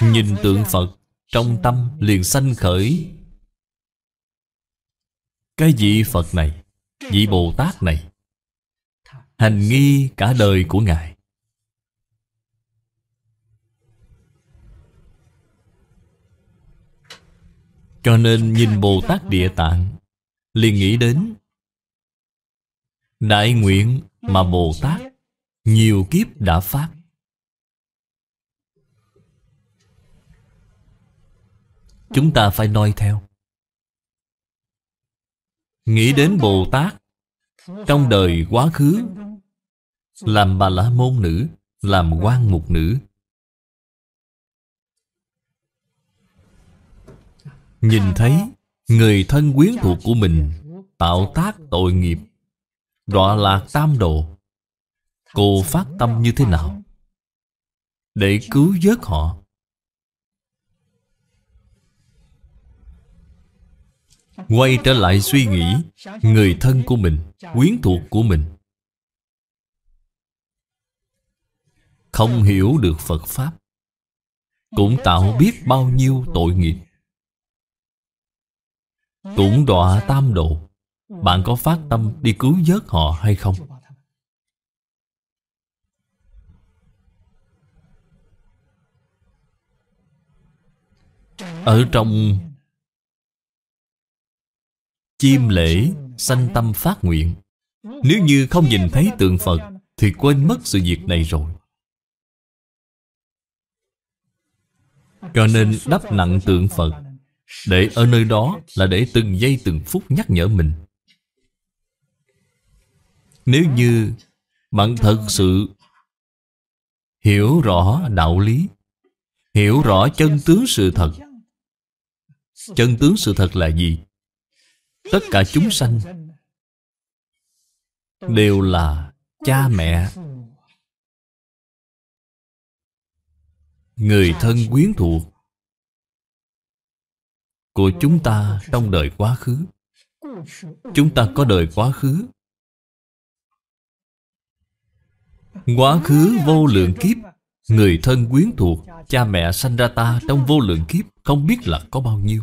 Nhìn tượng Phật Trong tâm liền sanh khởi Cái vị Phật này Vị Bồ Tát này Hành nghi cả đời của Ngài Cho nên nhìn Bồ Tát Địa Tạng liền nghĩ đến Đại nguyện mà Bồ Tát nhiều kiếp đã phát Chúng ta phải noi theo Nghĩ đến Bồ Tát Trong đời quá khứ Làm bà la môn nữ Làm quan mục nữ Nhìn thấy người thân quyến thuộc của mình tạo tác tội nghiệp, đọa lạc tam đồ cô phát tâm như thế nào? Để cứu vớt họ. Quay trở lại suy nghĩ người thân của mình, quyến thuộc của mình. Không hiểu được Phật Pháp Cũng tạo biết bao nhiêu tội nghiệp cũng đọa tam độ Bạn có phát tâm đi cứu vớt họ hay không? Ở trong Chim lễ Sanh tâm phát nguyện Nếu như không nhìn thấy tượng Phật Thì quên mất sự việc này rồi Cho nên đắp nặng tượng Phật để ở nơi đó là để từng giây từng phút nhắc nhở mình Nếu như bạn thật sự hiểu rõ đạo lý Hiểu rõ chân tướng sự thật Chân tướng sự thật là gì? Tất cả chúng sanh Đều là cha mẹ Người thân quyến thuộc của chúng ta trong đời quá khứ Chúng ta có đời quá khứ Quá khứ vô lượng kiếp Người thân quyến thuộc Cha mẹ sanh ra ta trong vô lượng kiếp Không biết là có bao nhiêu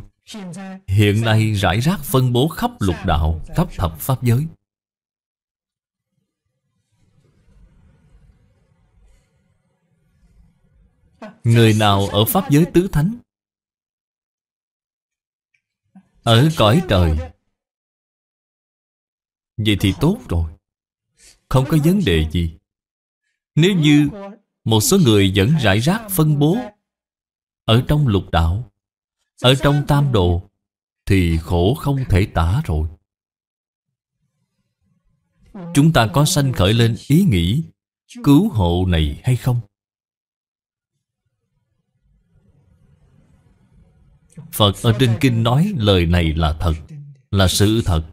Hiện nay rải rác phân bố khắp lục đạo Khắp thập pháp giới Người nào ở pháp giới tứ thánh ở cõi trời Vậy thì tốt rồi Không có vấn đề gì Nếu như một số người vẫn rải rác phân bố Ở trong lục đạo Ở trong tam độ Thì khổ không thể tả rồi Chúng ta có sanh khởi lên ý nghĩ Cứu hộ này hay không Phật ở trên kinh nói lời này là thật Là sự thật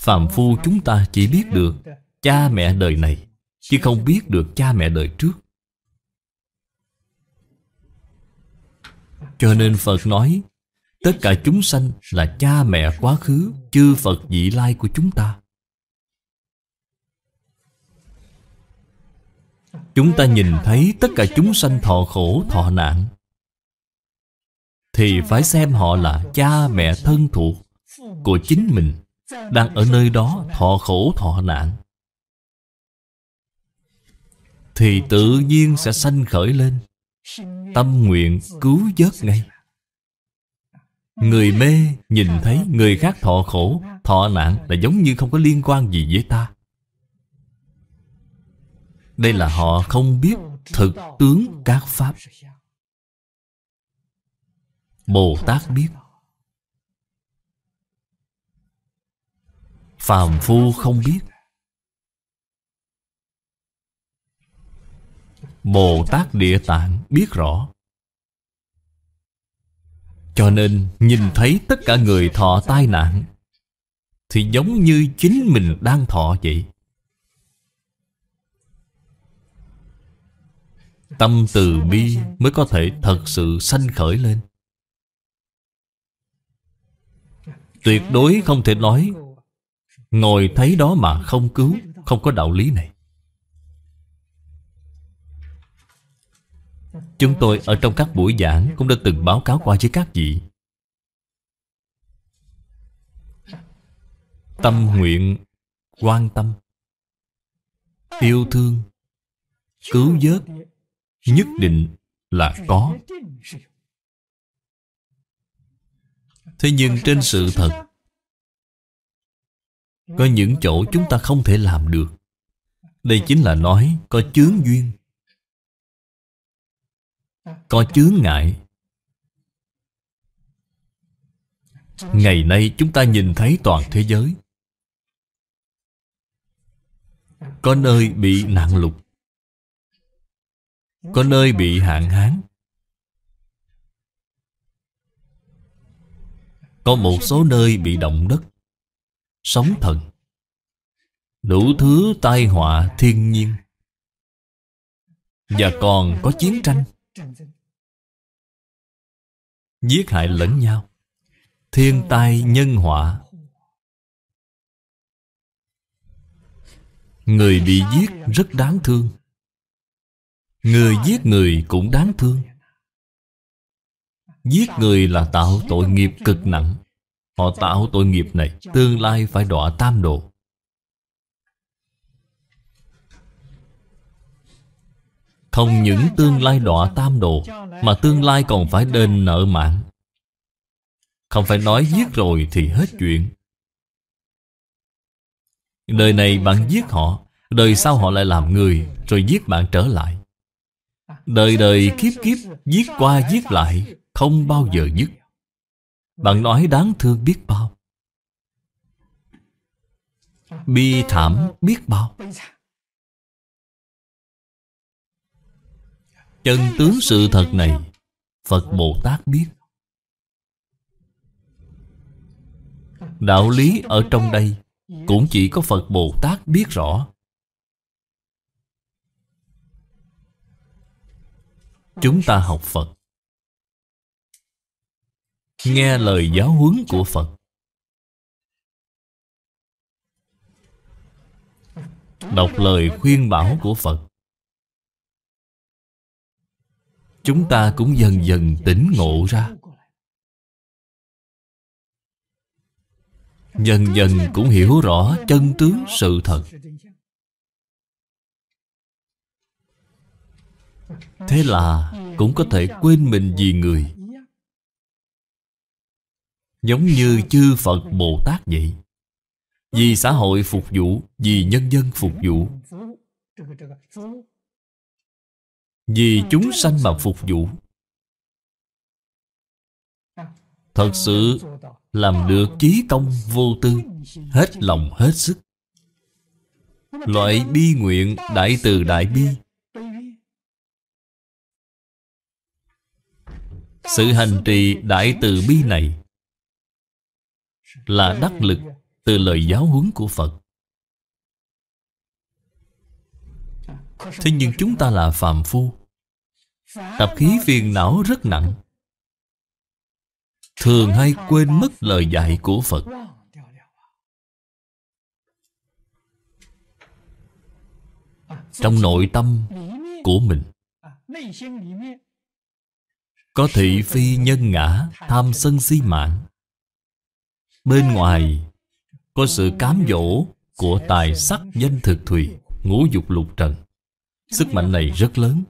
Phạm phu chúng ta chỉ biết được Cha mẹ đời này Chứ không biết được cha mẹ đời trước Cho nên Phật nói Tất cả chúng sanh là cha mẹ quá khứ Chư Phật vị lai của chúng ta Chúng ta nhìn thấy tất cả chúng sanh thọ khổ, thọ nạn thì phải xem họ là cha mẹ thân thuộc của chính mình đang ở nơi đó thọ khổ thọ nạn thì tự nhiên sẽ sanh khởi lên tâm nguyện cứu vớt ngay người mê nhìn thấy người khác thọ khổ thọ nạn là giống như không có liên quan gì với ta đây là họ không biết thực tướng các pháp Bồ Tát biết Phàm phu không biết Bồ Tát Địa Tạng biết rõ Cho nên nhìn thấy tất cả người thọ tai nạn Thì giống như chính mình đang thọ vậy Tâm từ bi mới có thể thật sự sanh khởi lên Tuyệt đối không thể nói Ngồi thấy đó mà không cứu Không có đạo lý này Chúng tôi ở trong các buổi giảng Cũng đã từng báo cáo qua với các vị Tâm nguyện Quan tâm Yêu thương Cứu vớt Nhất định là có Thế nhưng trên sự thật Có những chỗ chúng ta không thể làm được Đây chính là nói có chướng duyên Có chướng ngại Ngày nay chúng ta nhìn thấy toàn thế giới Có nơi bị nạn lục Có nơi bị hạn hán Có một số nơi bị động đất Sóng thần Đủ thứ tai họa thiên nhiên Và còn có chiến tranh Giết hại lẫn nhau Thiên tai nhân họa Người bị giết rất đáng thương Người giết người cũng đáng thương Giết người là tạo tội nghiệp cực nặng Họ tạo tội nghiệp này Tương lai phải đọa tam độ Không những tương lai đọa tam độ Mà tương lai còn phải đền nợ mạng Không phải nói giết rồi thì hết chuyện Đời này bạn giết họ Đời sau họ lại làm người Rồi giết bạn trở lại Đời đời kiếp kiếp Giết qua giết lại không bao giờ dứt bạn nói đáng thương biết bao bi thảm biết bao chân tướng sự thật này phật bồ tát biết đạo lý ở trong đây cũng chỉ có phật bồ tát biết rõ chúng ta học phật nghe lời giáo huấn của Phật Đọc lời khuyên bảo của Phật Chúng ta cũng dần dần tỉnh ngộ ra Dần dần cũng hiểu rõ chân tướng sự thật Thế là cũng có thể quên mình vì người Giống như chư Phật Bồ Tát vậy Vì xã hội phục vụ Vì nhân dân phục vụ Vì chúng sanh mà phục vụ Thật sự làm được trí công vô tư Hết lòng hết sức Loại bi nguyện đại từ đại bi Sự hành trì đại từ bi này là đắc lực từ lời giáo huấn của Phật. Thế nhưng chúng ta là phàm phu Tập khí phiền não rất nặng Thường hay quên mất lời dạy của Phật Trong nội tâm của mình Có thị phi nhân ngã Tham sân si mạng Bên ngoài Có sự cám dỗ Của tài sắc danh thực thùy Ngũ dục lục trần Sức mạnh này rất lớn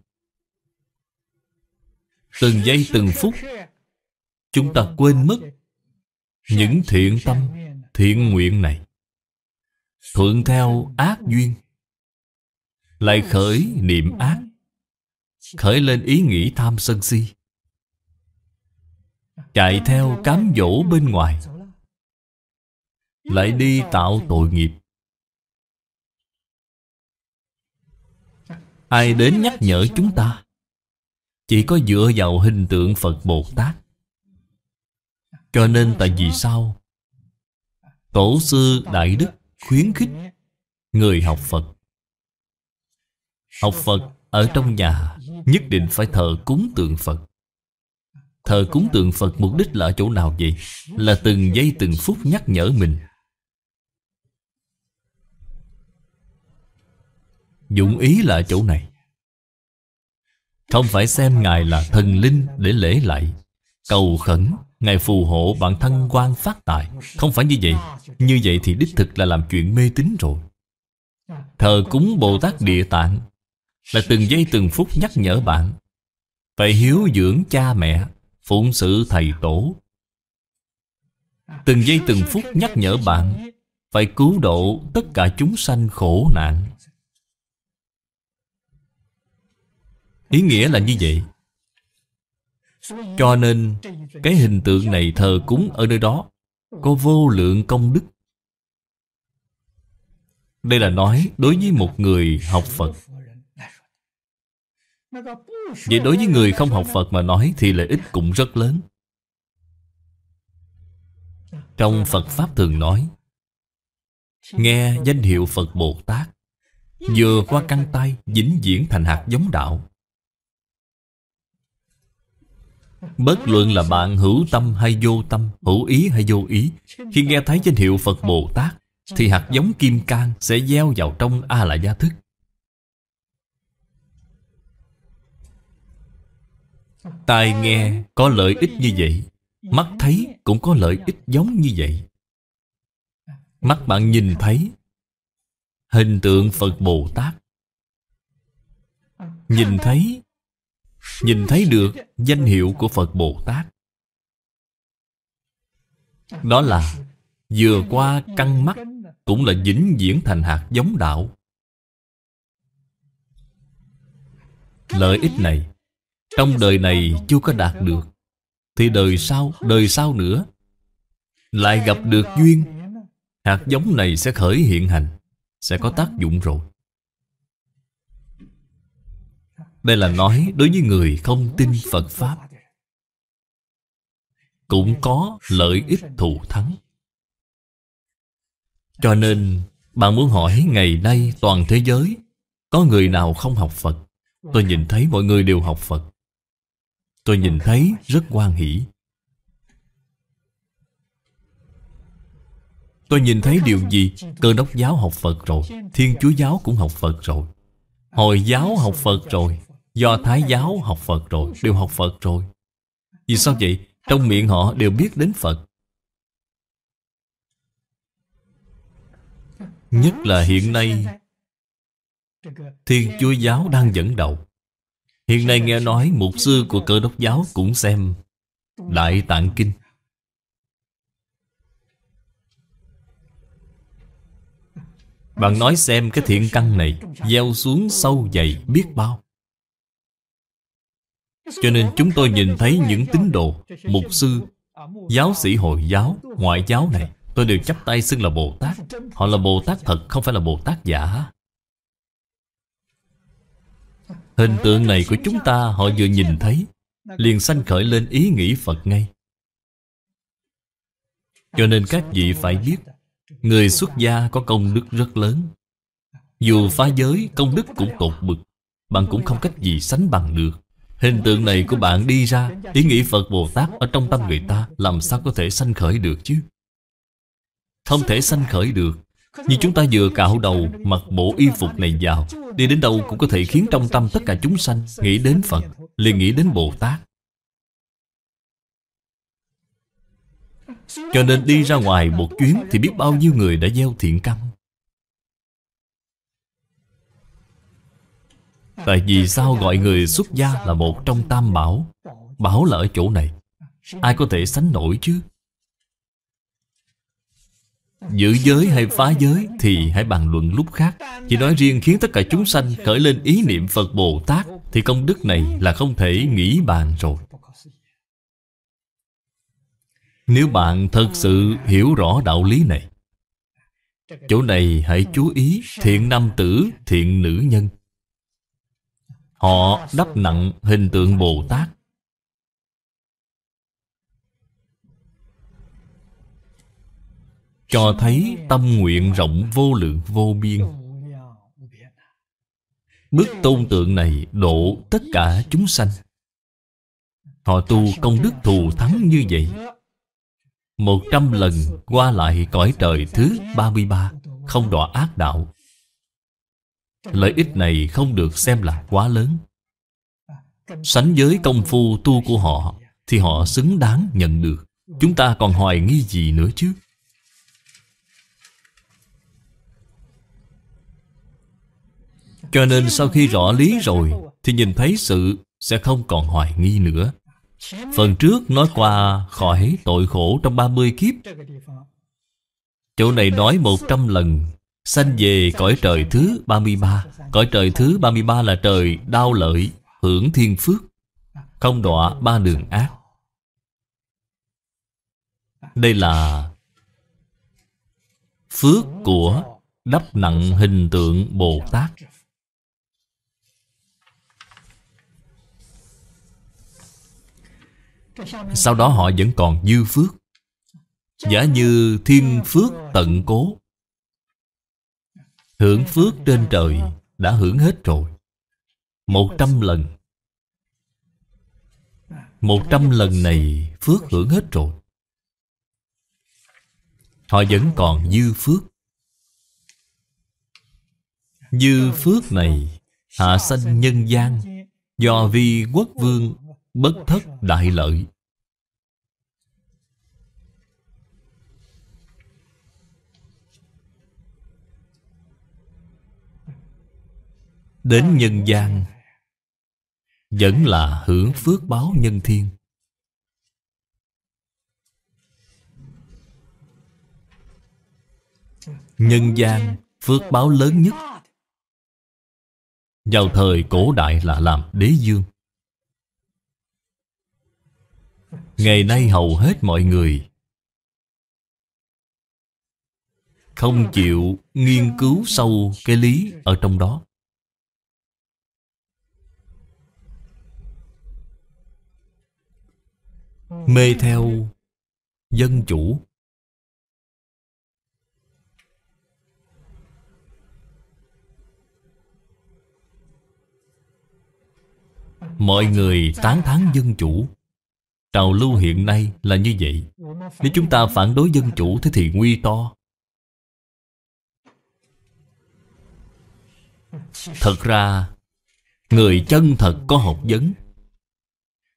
Từng giây từng phút Chúng ta quên mất Những thiện tâm Thiện nguyện này Thuận theo ác duyên Lại khởi niệm ác Khởi lên ý nghĩ tham sân si Chạy theo cám dỗ bên ngoài lại đi tạo tội nghiệp ai đến nhắc nhở chúng ta chỉ có dựa vào hình tượng phật bồ tát cho nên tại vì sao tổ sư đại đức khuyến khích người học phật học phật ở trong nhà nhất định phải thờ cúng tượng phật thờ cúng tượng phật mục đích là ở chỗ nào vậy là từng giây từng phút nhắc nhở mình Dụng ý là chỗ này Không phải xem Ngài là thần linh để lễ lại Cầu khẩn Ngài phù hộ bản thân quan phát tài Không phải như vậy Như vậy thì đích thực là làm chuyện mê tín rồi Thờ cúng Bồ Tát Địa Tạng Là từng giây từng phút nhắc nhở bạn Phải hiếu dưỡng cha mẹ Phụng sự thầy tổ Từng giây từng phút nhắc nhở bạn Phải cứu độ tất cả chúng sanh khổ nạn Ý nghĩa là như vậy Cho nên Cái hình tượng này thờ cúng ở nơi đó Có vô lượng công đức Đây là nói đối với một người học Phật Vậy đối với người không học Phật mà nói Thì lợi ích cũng rất lớn Trong Phật Pháp thường nói Nghe danh hiệu Phật Bồ Tát Vừa qua căng tay dính diễn thành hạt giống đạo Bất luận là bạn hữu tâm hay vô tâm Hữu ý hay vô ý Khi nghe thấy danh hiệu Phật Bồ Tát Thì hạt giống kim cang sẽ gieo vào trong A-la gia thức Tai nghe có lợi ích như vậy Mắt thấy cũng có lợi ích giống như vậy Mắt bạn nhìn thấy Hình tượng Phật Bồ Tát Nhìn thấy nhìn thấy được danh hiệu của phật bồ tát đó là vừa qua căng mắt cũng là dính diễn thành hạt giống đạo lợi ích này trong đời này chưa có đạt được thì đời sau đời sau nữa lại gặp được duyên hạt giống này sẽ khởi hiện hành sẽ có tác dụng rồi Đây là nói đối với người không tin Phật Pháp Cũng có lợi ích thù thắng Cho nên Bạn muốn hỏi ngày nay toàn thế giới Có người nào không học Phật Tôi nhìn thấy mọi người đều học Phật Tôi nhìn thấy rất quan hỷ Tôi nhìn thấy điều gì Cơ đốc giáo học Phật rồi Thiên chúa giáo cũng học Phật rồi Hồi giáo học Phật rồi Do Thái giáo học Phật rồi Đều học Phật rồi Vì sao vậy? Trong miệng họ đều biết đến Phật Nhất là hiện nay Thiên Chúa giáo đang dẫn đầu Hiện nay nghe nói Mục sư của cơ đốc giáo cũng xem Đại Tạng Kinh Bạn nói xem cái thiện căn này Gieo xuống sâu dày biết bao cho nên chúng tôi nhìn thấy những tín đồ Mục sư, giáo sĩ Hồi giáo, ngoại giáo này Tôi đều chắp tay xưng là Bồ Tát Họ là Bồ Tát thật, không phải là Bồ Tát giả Hình tượng này của chúng ta họ vừa nhìn thấy Liền sanh khởi lên ý nghĩ Phật ngay Cho nên các vị phải biết Người xuất gia có công đức rất lớn Dù phá giới công đức cũng tột bực Bạn cũng không cách gì sánh bằng được Hình tượng này của bạn đi ra Ý nghĩ Phật Bồ Tát ở trong tâm người ta Làm sao có thể sanh khởi được chứ Không thể sanh khởi được Như chúng ta vừa cạo đầu Mặc bộ y phục này vào Đi đến đâu cũng có thể khiến trong tâm tất cả chúng sanh Nghĩ đến Phật liền nghĩ đến Bồ Tát Cho nên đi ra ngoài một chuyến Thì biết bao nhiêu người đã gieo thiện căn Tại vì sao gọi người xuất gia là một trong tam bảo Bảo là ở chỗ này Ai có thể sánh nổi chứ Giữ giới hay phá giới Thì hãy bàn luận lúc khác Chỉ nói riêng khiến tất cả chúng sanh Khởi lên ý niệm Phật Bồ Tát Thì công đức này là không thể nghĩ bàn rồi Nếu bạn thật sự hiểu rõ đạo lý này Chỗ này hãy chú ý Thiện nam tử, thiện nữ nhân Họ đắp nặng hình tượng Bồ Tát Cho thấy tâm nguyện rộng vô lượng vô biên Bức tôn tượng này độ tất cả chúng sanh Họ tu công đức thù thắng như vậy Một trăm lần qua lại cõi trời thứ 33 Không đọa ác đạo Lợi ích này không được xem là quá lớn Sánh với công phu tu của họ Thì họ xứng đáng nhận được Chúng ta còn hoài nghi gì nữa chứ Cho nên sau khi rõ lý rồi Thì nhìn thấy sự sẽ không còn hoài nghi nữa Phần trước nói qua khỏi tội khổ trong 30 kiếp Chỗ này nói 100 lần Sanh về cõi trời thứ 33 Cõi trời thứ 33 là trời đau lợi Hưởng thiên phước Không đọa ba đường ác Đây là Phước của đắp nặng hình tượng Bồ Tát Sau đó họ vẫn còn dư phước Giả như thiên phước tận cố Hưởng phước trên trời đã hưởng hết rồi Một trăm lần Một trăm lần này phước hưởng hết rồi Họ vẫn còn dư phước Dư phước này hạ sanh nhân gian Do vi quốc vương bất thất đại lợi đến nhân gian vẫn là hưởng phước báo nhân thiên nhân gian phước báo lớn nhất vào thời cổ đại là làm đế dương ngày nay hầu hết mọi người không chịu nghiên cứu sâu cái lý ở trong đó mê theo dân chủ mọi người tán thán dân chủ trào lưu hiện nay là như vậy nếu chúng ta phản đối dân chủ thế thì nguy to thật ra người chân thật có học vấn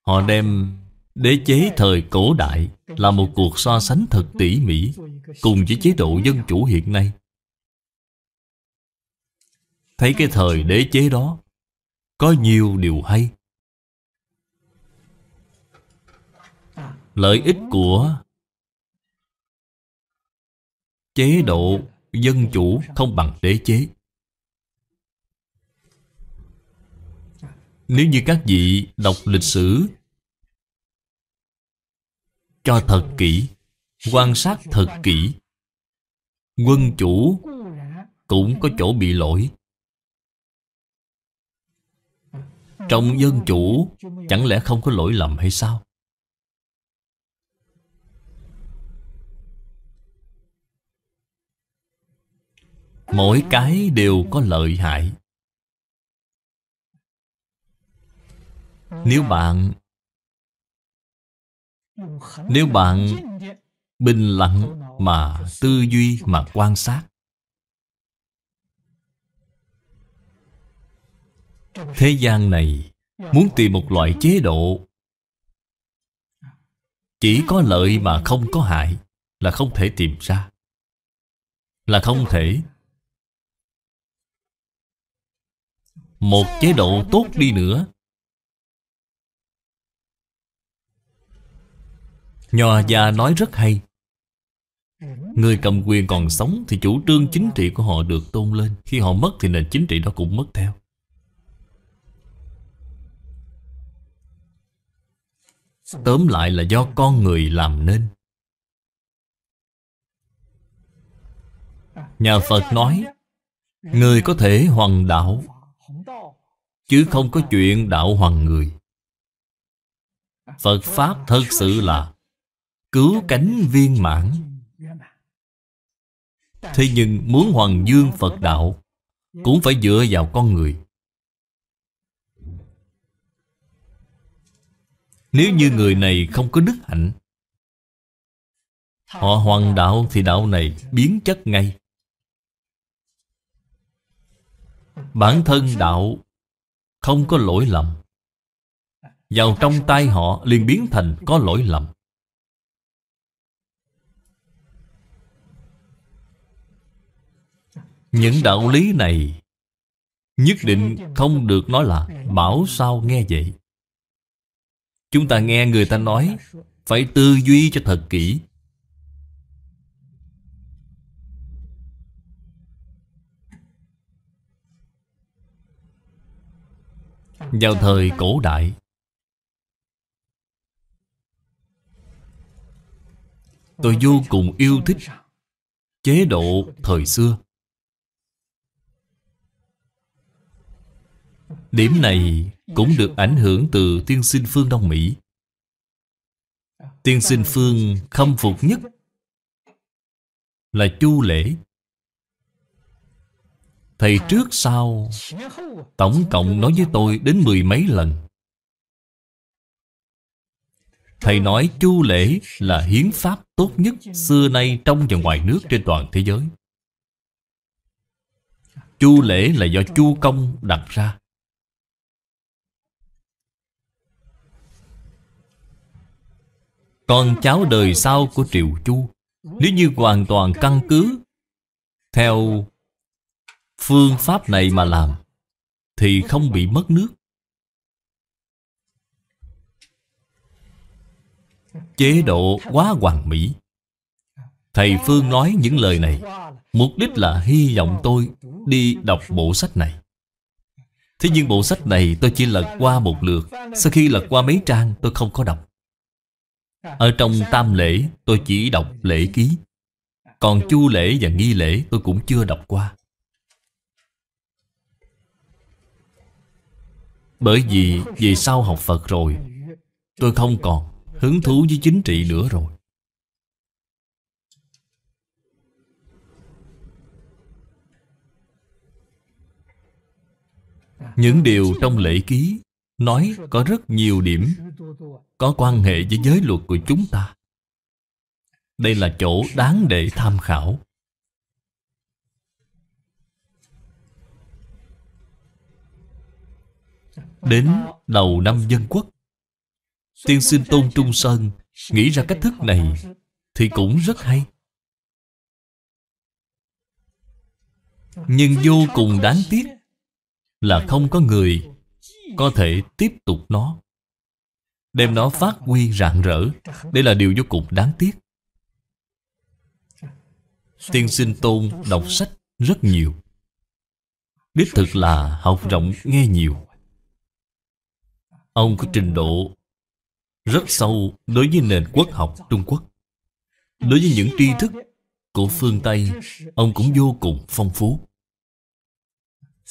họ đem Đế chế thời cổ đại là một cuộc so sánh thật tỉ mỉ cùng với chế độ dân chủ hiện nay. Thấy cái thời đế chế đó có nhiều điều hay. Lợi ích của chế độ dân chủ không bằng đế chế. Nếu như các vị đọc lịch sử cho thật kỹ Quan sát thật kỹ Quân chủ cũng có chỗ bị lỗi Trong dân chủ chẳng lẽ không có lỗi lầm hay sao? Mỗi cái đều có lợi hại Nếu bạn nếu bạn bình lặng mà tư duy mà quan sát Thế gian này muốn tìm một loại chế độ Chỉ có lợi mà không có hại Là không thể tìm ra Là không thể Một chế độ tốt đi nữa Nhòa già nói rất hay Người cầm quyền còn sống Thì chủ trương chính trị của họ được tôn lên Khi họ mất thì nền chính trị đó cũng mất theo Tóm lại là do con người làm nên Nhà Phật nói Người có thể hoàng đạo Chứ không có chuyện đạo hoàng người Phật Pháp thật sự là Cứu cánh viên mãn Thế nhưng muốn hoàng dương Phật đạo Cũng phải dựa vào con người Nếu như người này không có đức hạnh Họ hoàng đạo thì đạo này biến chất ngay Bản thân đạo không có lỗi lầm Vào trong tay họ liền biến thành có lỗi lầm Những đạo lý này Nhất định không được nói là Bảo sao nghe vậy Chúng ta nghe người ta nói Phải tư duy cho thật kỹ Vào thời cổ đại Tôi vô cùng yêu thích Chế độ thời xưa Điểm này cũng được ảnh hưởng từ tiên sinh phương Đông Mỹ Tiên sinh phương khâm phục nhất Là Chu Lễ Thầy trước sau Tổng cộng nói với tôi đến mười mấy lần Thầy nói Chu Lễ là hiến pháp tốt nhất Xưa nay trong và ngoài nước trên toàn thế giới Chu Lễ là do Chu Công đặt ra Con cháu đời sau của triều Chu Nếu như hoàn toàn căn cứ Theo phương pháp này mà làm Thì không bị mất nước Chế độ quá hoàn mỹ Thầy Phương nói những lời này Mục đích là hy vọng tôi đi đọc bộ sách này Thế nhưng bộ sách này tôi chỉ lật qua một lượt Sau khi lật qua mấy trang tôi không có đọc ở trong tam lễ tôi chỉ đọc lễ ký Còn chu lễ và nghi lễ tôi cũng chưa đọc qua Bởi vì về sau học Phật rồi Tôi không còn hứng thú với chính trị nữa rồi Những điều trong lễ ký nói có rất nhiều điểm có quan hệ với giới luật của chúng ta đây là chỗ đáng để tham khảo đến đầu năm dân quốc tiên sinh tôn trung sơn nghĩ ra cách thức này thì cũng rất hay nhưng vô cùng đáng tiếc là không có người có thể tiếp tục nó đem nó phát huy rạng rỡ đây là điều vô cùng đáng tiếc tiên sinh tôn đọc sách rất nhiều đích thực là học rộng nghe nhiều ông có trình độ rất sâu đối với nền quốc học trung quốc đối với những tri thức của phương tây ông cũng vô cùng phong phú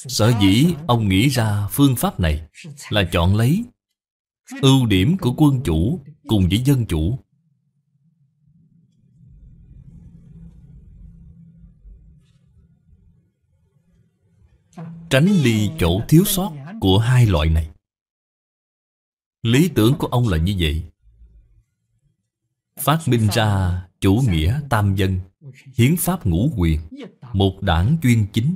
Sở dĩ ông nghĩ ra phương pháp này Là chọn lấy ưu điểm của quân chủ cùng với dân chủ Tránh đi chỗ thiếu sót của hai loại này Lý tưởng của ông là như vậy Phát minh ra chủ nghĩa tam dân Hiến pháp ngũ quyền Một đảng chuyên chính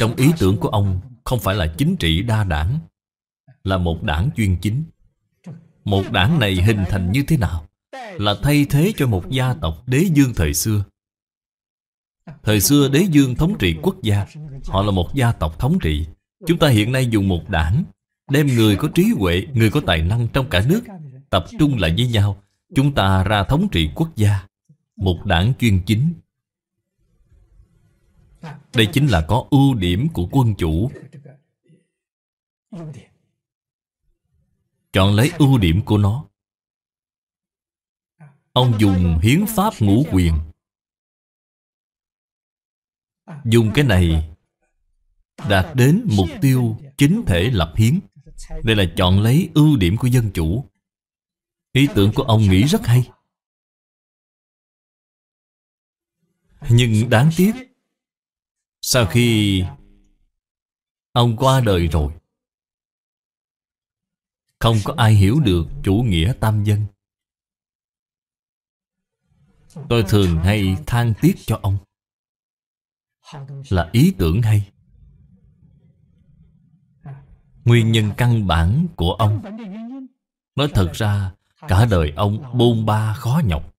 Trong ý tưởng của ông Không phải là chính trị đa đảng Là một đảng chuyên chính Một đảng này hình thành như thế nào Là thay thế cho một gia tộc đế dương thời xưa Thời xưa đế dương thống trị quốc gia Họ là một gia tộc thống trị Chúng ta hiện nay dùng một đảng Đem người có trí huệ, người có tài năng trong cả nước Tập trung lại với nhau Chúng ta ra thống trị quốc gia Một đảng chuyên chính đây chính là có ưu điểm của quân chủ Chọn lấy ưu điểm của nó Ông dùng hiến pháp ngũ quyền Dùng cái này Đạt đến mục tiêu chính thể lập hiến Đây là chọn lấy ưu điểm của dân chủ Ý tưởng của ông nghĩ rất hay Nhưng đáng tiếc sau khi Ông qua đời rồi Không có ai hiểu được chủ nghĩa tam dân Tôi thường hay than tiếc cho ông Là ý tưởng hay Nguyên nhân căn bản của ông Nói thật ra Cả đời ông bôn ba khó nhọc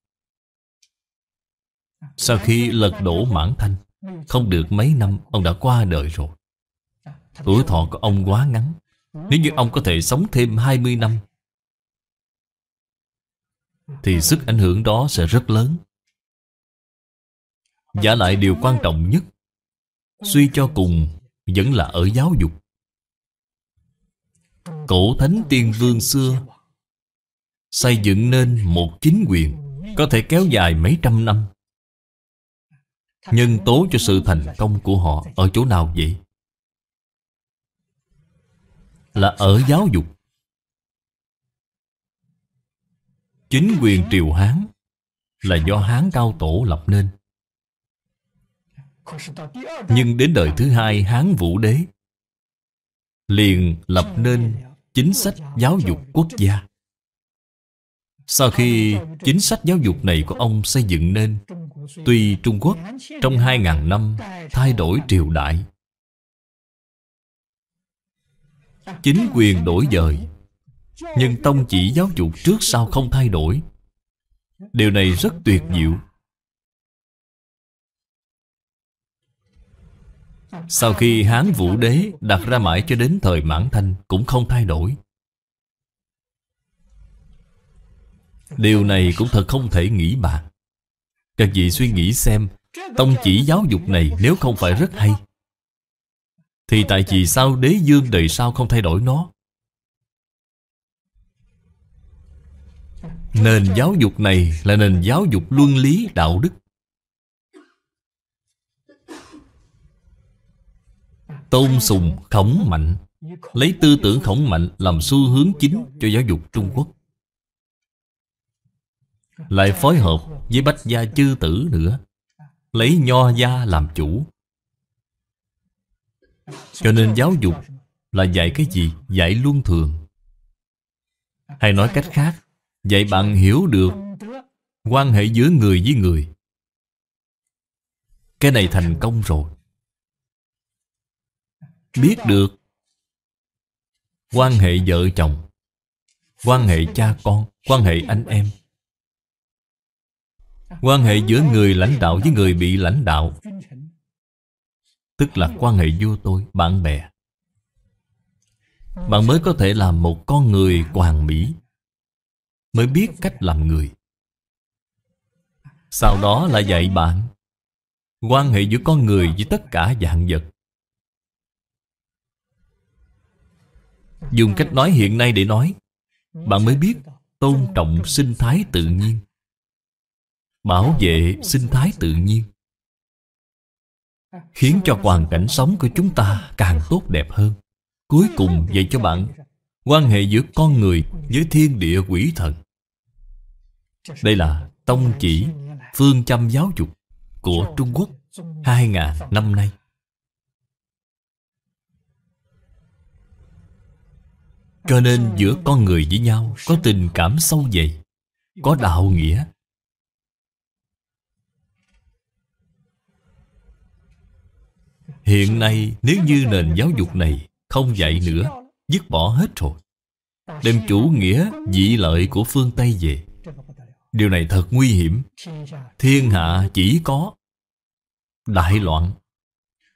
Sau khi lật đổ mãn thanh không được mấy năm ông đã qua đời rồi Tuổi thọ của ông quá ngắn Nếu như ông có thể sống thêm 20 năm Thì sức ảnh hưởng đó sẽ rất lớn Giả lại điều quan trọng nhất Suy cho cùng Vẫn là ở giáo dục Cổ thánh tiên vương xưa Xây dựng nên một chính quyền Có thể kéo dài mấy trăm năm Nhân tố cho sự thành công của họ ở chỗ nào vậy? Là ở giáo dục Chính quyền triều Hán Là do Hán Cao Tổ lập nên Nhưng đến đời thứ hai Hán Vũ Đế Liền lập nên chính sách giáo dục quốc gia sau khi chính sách giáo dục này của ông xây dựng nên Tuy Trung Quốc trong 2.000 năm thay đổi triều đại Chính quyền đổi dời Nhưng tông chỉ giáo dục trước sau không thay đổi Điều này rất tuyệt diệu Sau khi Hán Vũ Đế đặt ra mãi cho đến thời Mãn Thanh cũng không thay đổi Điều này cũng thật không thể nghĩ bàn Các vị suy nghĩ xem Tông chỉ giáo dục này nếu không phải rất hay Thì tại vì sao đế dương đời sau không thay đổi nó Nền giáo dục này là nền giáo dục luân lý đạo đức Tôn sùng khổng mạnh Lấy tư tưởng khổng mạnh làm xu hướng chính cho giáo dục Trung Quốc lại phối hợp với Bách Gia Chư Tử nữa Lấy Nho Gia làm chủ Cho nên giáo dục là dạy cái gì? Dạy luân thường Hay nói cách khác Dạy bạn hiểu được Quan hệ giữa người với người Cái này thành công rồi Biết được Quan hệ vợ chồng Quan hệ cha con Quan hệ anh em Quan hệ giữa người lãnh đạo với người bị lãnh đạo Tức là quan hệ vô tôi, bạn bè Bạn mới có thể làm một con người hoàn mỹ Mới biết cách làm người Sau đó là dạy bạn Quan hệ giữa con người với tất cả dạng vật Dùng cách nói hiện nay để nói Bạn mới biết tôn trọng sinh thái tự nhiên bảo vệ sinh thái tự nhiên khiến cho hoàn cảnh sống của chúng ta càng tốt đẹp hơn cuối cùng dạy cho bạn quan hệ giữa con người với thiên địa quỷ thần đây là tông chỉ phương châm giáo dục của Trung Quốc hai 000 năm nay Cho nên giữa con người với nhau có tình cảm sâu dày Có đạo nghĩa Hiện nay nếu như nền giáo dục này không dạy nữa Dứt bỏ hết rồi Đem chủ nghĩa dị lợi của phương Tây về Điều này thật nguy hiểm Thiên hạ chỉ có Đại loạn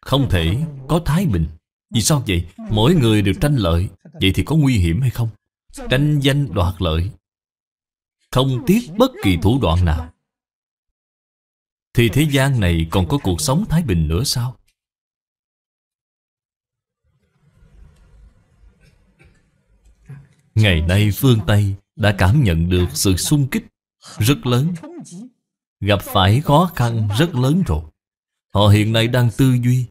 Không thể có thái bình Vì sao vậy? Mỗi người đều tranh lợi Vậy thì có nguy hiểm hay không? Tranh danh đoạt lợi Không tiếc bất kỳ thủ đoạn nào Thì thế gian này còn có cuộc sống thái bình nữa sao? Ngày nay phương Tây đã cảm nhận được sự sung kích rất lớn Gặp phải khó khăn rất lớn rồi Họ hiện nay đang tư duy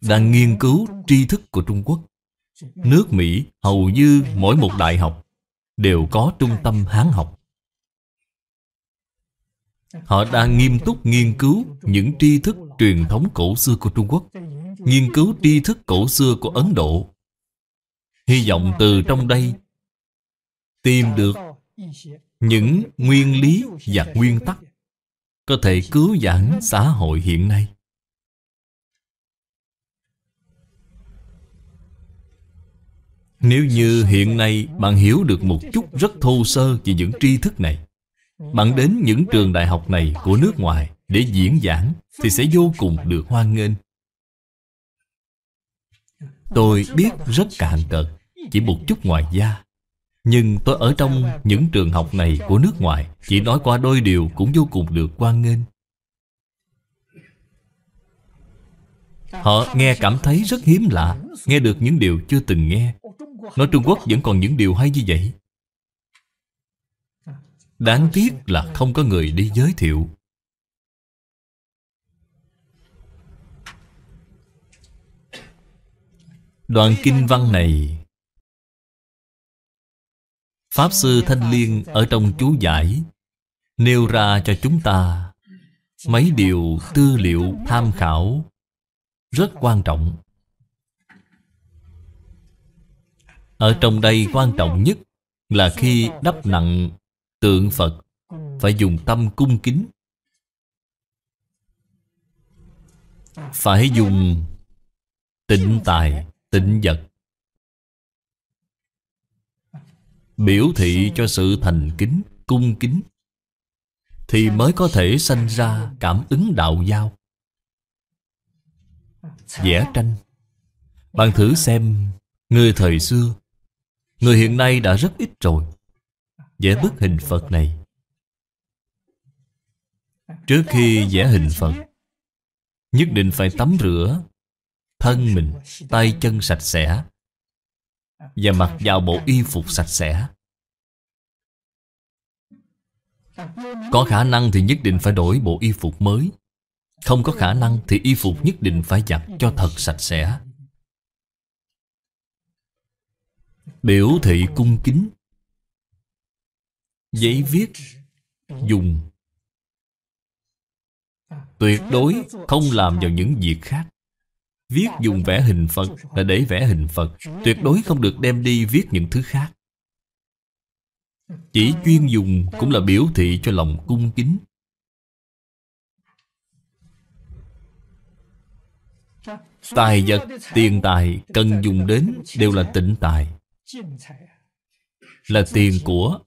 Đang nghiên cứu tri thức của Trung Quốc Nước Mỹ hầu như mỗi một đại học Đều có trung tâm Hán học Họ đang nghiêm túc nghiên cứu những tri thức truyền thống cổ xưa của Trung Quốc Nghiên cứu tri thức cổ xưa của Ấn Độ Hy vọng từ trong đây Tìm được những nguyên lý và nguyên tắc Có thể cứu vãn xã hội hiện nay Nếu như hiện nay bạn hiểu được một chút rất thô sơ về những tri thức này Bạn đến những trường đại học này của nước ngoài để diễn giảng Thì sẽ vô cùng được hoan nghênh Tôi biết rất cạn tật Chỉ một chút ngoài da Nhưng tôi ở trong những trường học này của nước ngoài Chỉ nói qua đôi điều cũng vô cùng được quan nghênh Họ nghe cảm thấy rất hiếm lạ Nghe được những điều chưa từng nghe Nói Trung Quốc vẫn còn những điều hay như vậy Đáng tiếc là không có người đi giới thiệu Đoạn kinh văn này Pháp Sư Thanh Liên ở trong chú giải Nêu ra cho chúng ta Mấy điều tư liệu tham khảo Rất quan trọng Ở trong đây quan trọng nhất Là khi đắp nặng tượng Phật Phải dùng tâm cung kính Phải dùng tịnh tài tịnh vật biểu thị cho sự thành kính cung kính thì mới có thể sanh ra cảm ứng đạo giao vẽ tranh bạn thử xem người thời xưa người hiện nay đã rất ít rồi vẽ bức hình phật này trước khi vẽ hình phật nhất định phải tắm rửa thân mình, tay chân sạch sẽ và mặc vào bộ y phục sạch sẽ. Có khả năng thì nhất định phải đổi bộ y phục mới. Không có khả năng thì y phục nhất định phải giặt cho thật sạch sẽ. Biểu thị cung kính Giấy viết Dùng Tuyệt đối không làm vào những việc khác Viết dạ, dùng vâng. vẽ hình Phật là để vẽ hình Phật Tuyệt đối không được đem đi viết những thứ khác Chỉ ờ. chuyên dùng cũng là biểu thị cho lòng cung kính Tài vật, tiền tài cần dùng đến đều là tịnh tài Là tiền của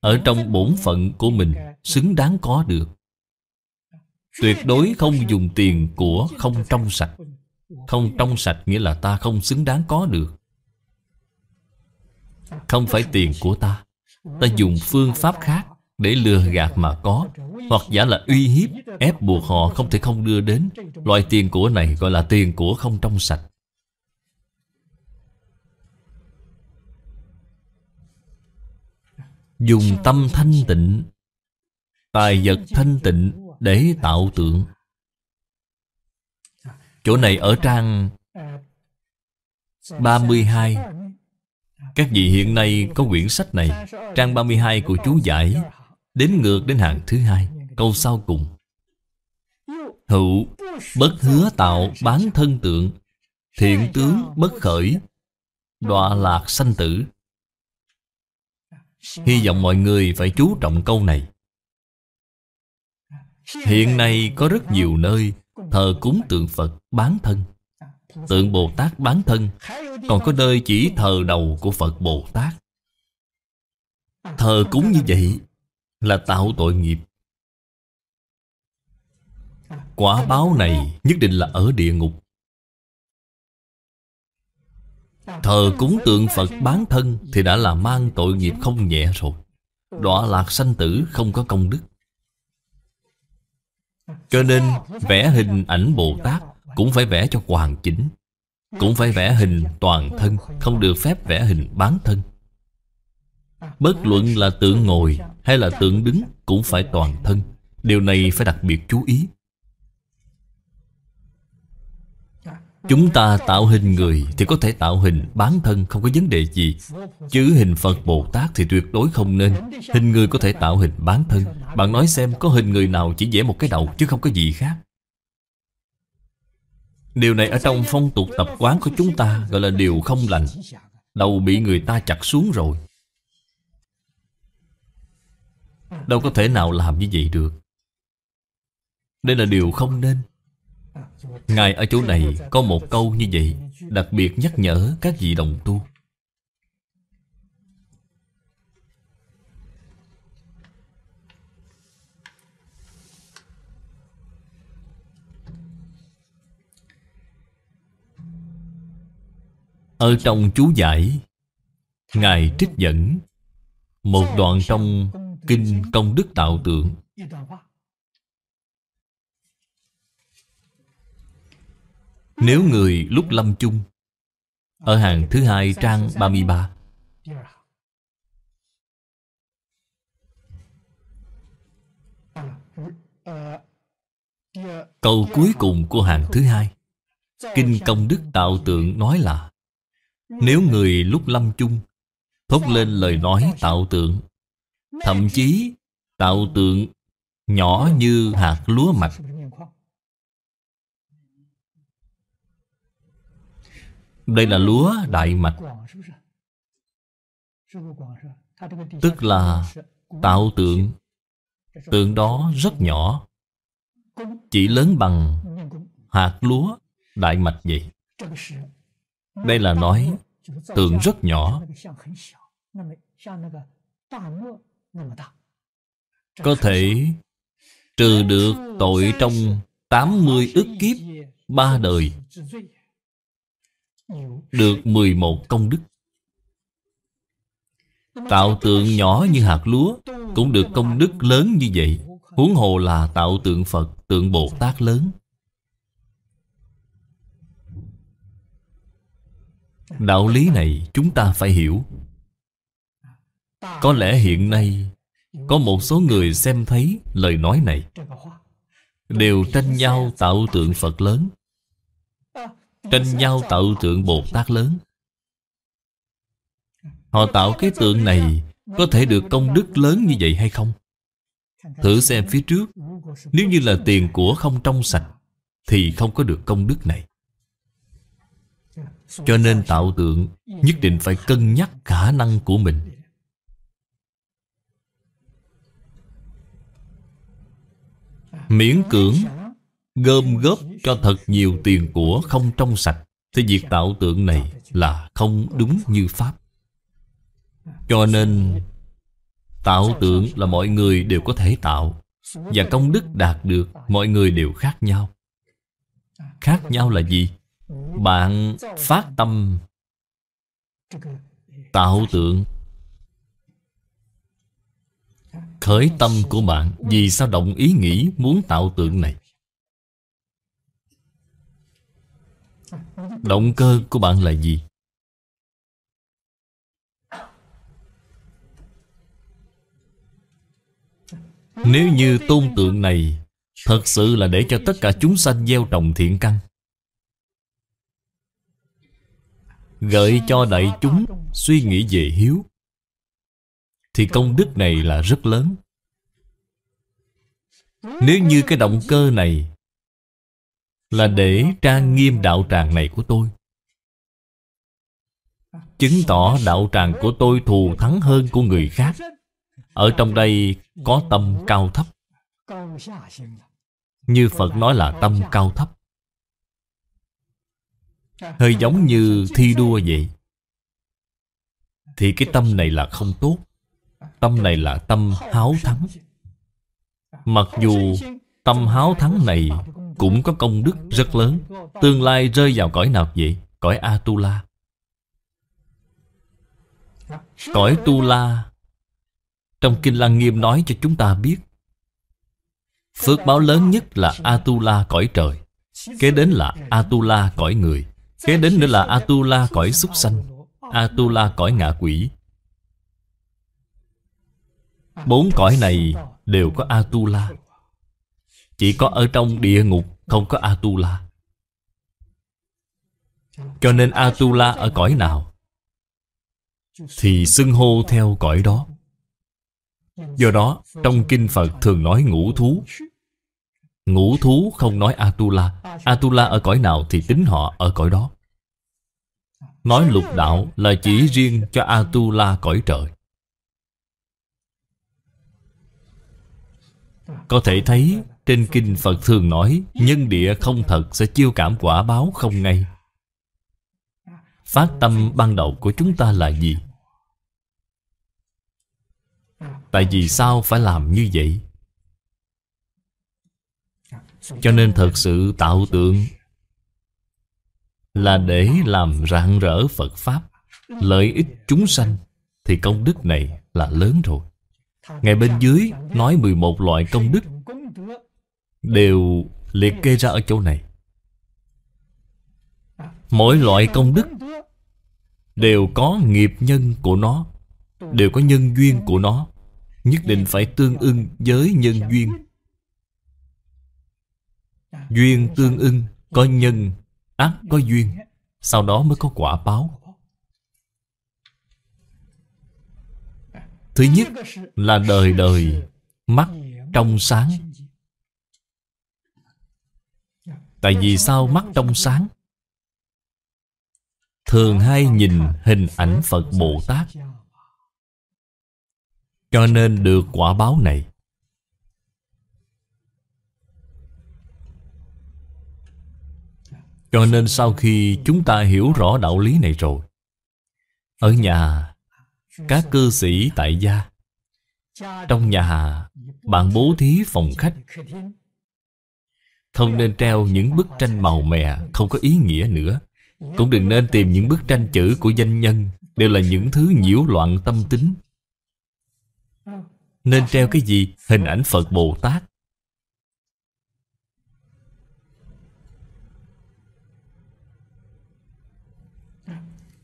Ở trong bổn phận của mình xứng đáng có được Tuyệt đối không dùng tiền của không trong sạch Không trong sạch nghĩa là ta không xứng đáng có được Không phải tiền của ta Ta dùng phương pháp khác để lừa gạt mà có Hoặc giả là uy hiếp Ép buộc họ không thể không đưa đến Loại tiền của này gọi là tiền của không trong sạch Dùng tâm thanh tịnh Tài vật thanh tịnh để tạo tượng chỗ này ở trang 32 các vị hiện nay có quyển sách này trang 32 của chú giải đến ngược đến hàng thứ hai câu sau cùng hữu bất hứa tạo bán thân tượng thiện tướng bất khởi đọa lạc sanh tử hy vọng mọi người phải chú trọng câu này Hiện nay có rất nhiều nơi Thờ cúng tượng Phật bán thân Tượng Bồ Tát bán thân Còn có nơi chỉ thờ đầu của Phật Bồ Tát Thờ cúng như vậy Là tạo tội nghiệp Quả báo này nhất định là ở địa ngục Thờ cúng tượng Phật bán thân Thì đã là mang tội nghiệp không nhẹ rồi Đọa lạc sanh tử không có công đức cho nên vẽ hình ảnh Bồ Tát cũng phải vẽ cho hoàn chỉnh Cũng phải vẽ hình toàn thân Không được phép vẽ hình bán thân Bất luận là tượng ngồi hay là tượng đứng cũng phải toàn thân Điều này phải đặc biệt chú ý Chúng ta tạo hình người thì có thể tạo hình bán thân không có vấn đề gì Chứ hình Phật Bồ Tát thì tuyệt đối không nên Hình người có thể tạo hình bán thân Bạn nói xem có hình người nào chỉ vẽ một cái đầu chứ không có gì khác Điều này ở trong phong tục tập quán của chúng ta gọi là điều không lành Đầu bị người ta chặt xuống rồi Đâu có thể nào làm như vậy được Đây là điều không nên Ngài ở chỗ này có một câu như vậy Đặc biệt nhắc nhở các vị đồng tu Ở trong chú giải Ngài trích dẫn Một đoạn trong Kinh Công Đức Tạo Tượng Nếu người lúc lâm chung Ở hàng thứ hai trang 33 Câu cuối cùng của hàng thứ hai Kinh công đức tạo tượng nói là Nếu người lúc lâm chung Thốt lên lời nói tạo tượng Thậm chí tạo tượng nhỏ như hạt lúa mạch Đây là lúa Đại Mạch Tức là tạo tượng Tượng đó rất nhỏ Chỉ lớn bằng hạt lúa Đại Mạch vậy Đây là nói tượng rất nhỏ Có thể trừ được tội trong 80 ức kiếp ba đời được 11 công đức Tạo tượng nhỏ như hạt lúa Cũng được công đức lớn như vậy Huống hồ là tạo tượng Phật Tượng Bồ Tát lớn Đạo lý này chúng ta phải hiểu Có lẽ hiện nay Có một số người xem thấy lời nói này Đều tranh nhau tạo tượng Phật lớn Tranh nhau tạo tượng Bồ Tát lớn Họ tạo cái tượng này Có thể được công đức lớn như vậy hay không? Thử xem phía trước Nếu như là tiền của không trong sạch Thì không có được công đức này Cho nên tạo tượng Nhất định phải cân nhắc khả năng của mình Miễn cưỡng gom góp cho thật nhiều tiền của không trong sạch thì việc tạo tượng này là không đúng như pháp cho nên tạo tượng là mọi người đều có thể tạo và công đức đạt được mọi người đều khác nhau khác nhau là gì bạn phát tâm tạo tượng khởi tâm của bạn vì sao động ý nghĩ muốn tạo tượng này Động cơ của bạn là gì? Nếu như tôn tượng này Thật sự là để cho tất cả chúng sanh gieo trồng thiện căn Gợi cho đại chúng suy nghĩ về hiếu Thì công đức này là rất lớn Nếu như cái động cơ này là để trang nghiêm đạo tràng này của tôi Chứng tỏ đạo tràng của tôi thù thắng hơn của người khác Ở trong đây có tâm cao thấp Như Phật nói là tâm cao thấp Hơi giống như thi đua vậy Thì cái tâm này là không tốt Tâm này là tâm háo thắng Mặc dù tâm háo thắng này cũng có công đức rất lớn Tương lai rơi vào cõi nào vậy? Cõi Atula Cõi Tu La Trong Kinh Lăng Nghiêm nói cho chúng ta biết Phước báo lớn nhất là Atula cõi trời Kế đến là Atula cõi người Kế đến nữa là Atula cõi súc sanh Atula cõi ngạ quỷ Bốn cõi này đều có Atula chỉ có ở trong địa ngục Không có Atula Cho nên Atula ở cõi nào Thì xưng hô theo cõi đó Do đó trong kinh Phật thường nói ngũ thú Ngũ thú không nói Atula Atula ở cõi nào thì tính họ ở cõi đó Nói lục đạo là chỉ riêng cho Atula cõi trời Có thể thấy trên kinh Phật thường nói Nhân địa không thật sẽ chiêu cảm quả báo không ngay Phát tâm ban đầu của chúng ta là gì? Tại vì sao phải làm như vậy? Cho nên thật sự tạo tượng Là để làm rạng rỡ Phật Pháp Lợi ích chúng sanh Thì công đức này là lớn rồi Ngay bên dưới nói 11 loại công đức Đều liệt kê ra ở chỗ này Mỗi loại công đức Đều có nghiệp nhân của nó Đều có nhân duyên của nó Nhất định phải tương ưng với nhân duyên Duyên tương ưng Có nhân Ác có duyên Sau đó mới có quả báo Thứ nhất là đời đời Mắt trong sáng Tại vì sao mắt trong sáng Thường hay nhìn hình ảnh Phật Bồ Tát Cho nên được quả báo này Cho nên sau khi chúng ta hiểu rõ đạo lý này rồi Ở nhà Các cư sĩ tại gia Trong nhà Bạn bố thí phòng khách không nên treo những bức tranh màu mè Không có ý nghĩa nữa Cũng đừng nên tìm những bức tranh chữ của danh nhân Đều là những thứ nhiễu loạn tâm tính Nên treo cái gì? Hình ảnh Phật Bồ Tát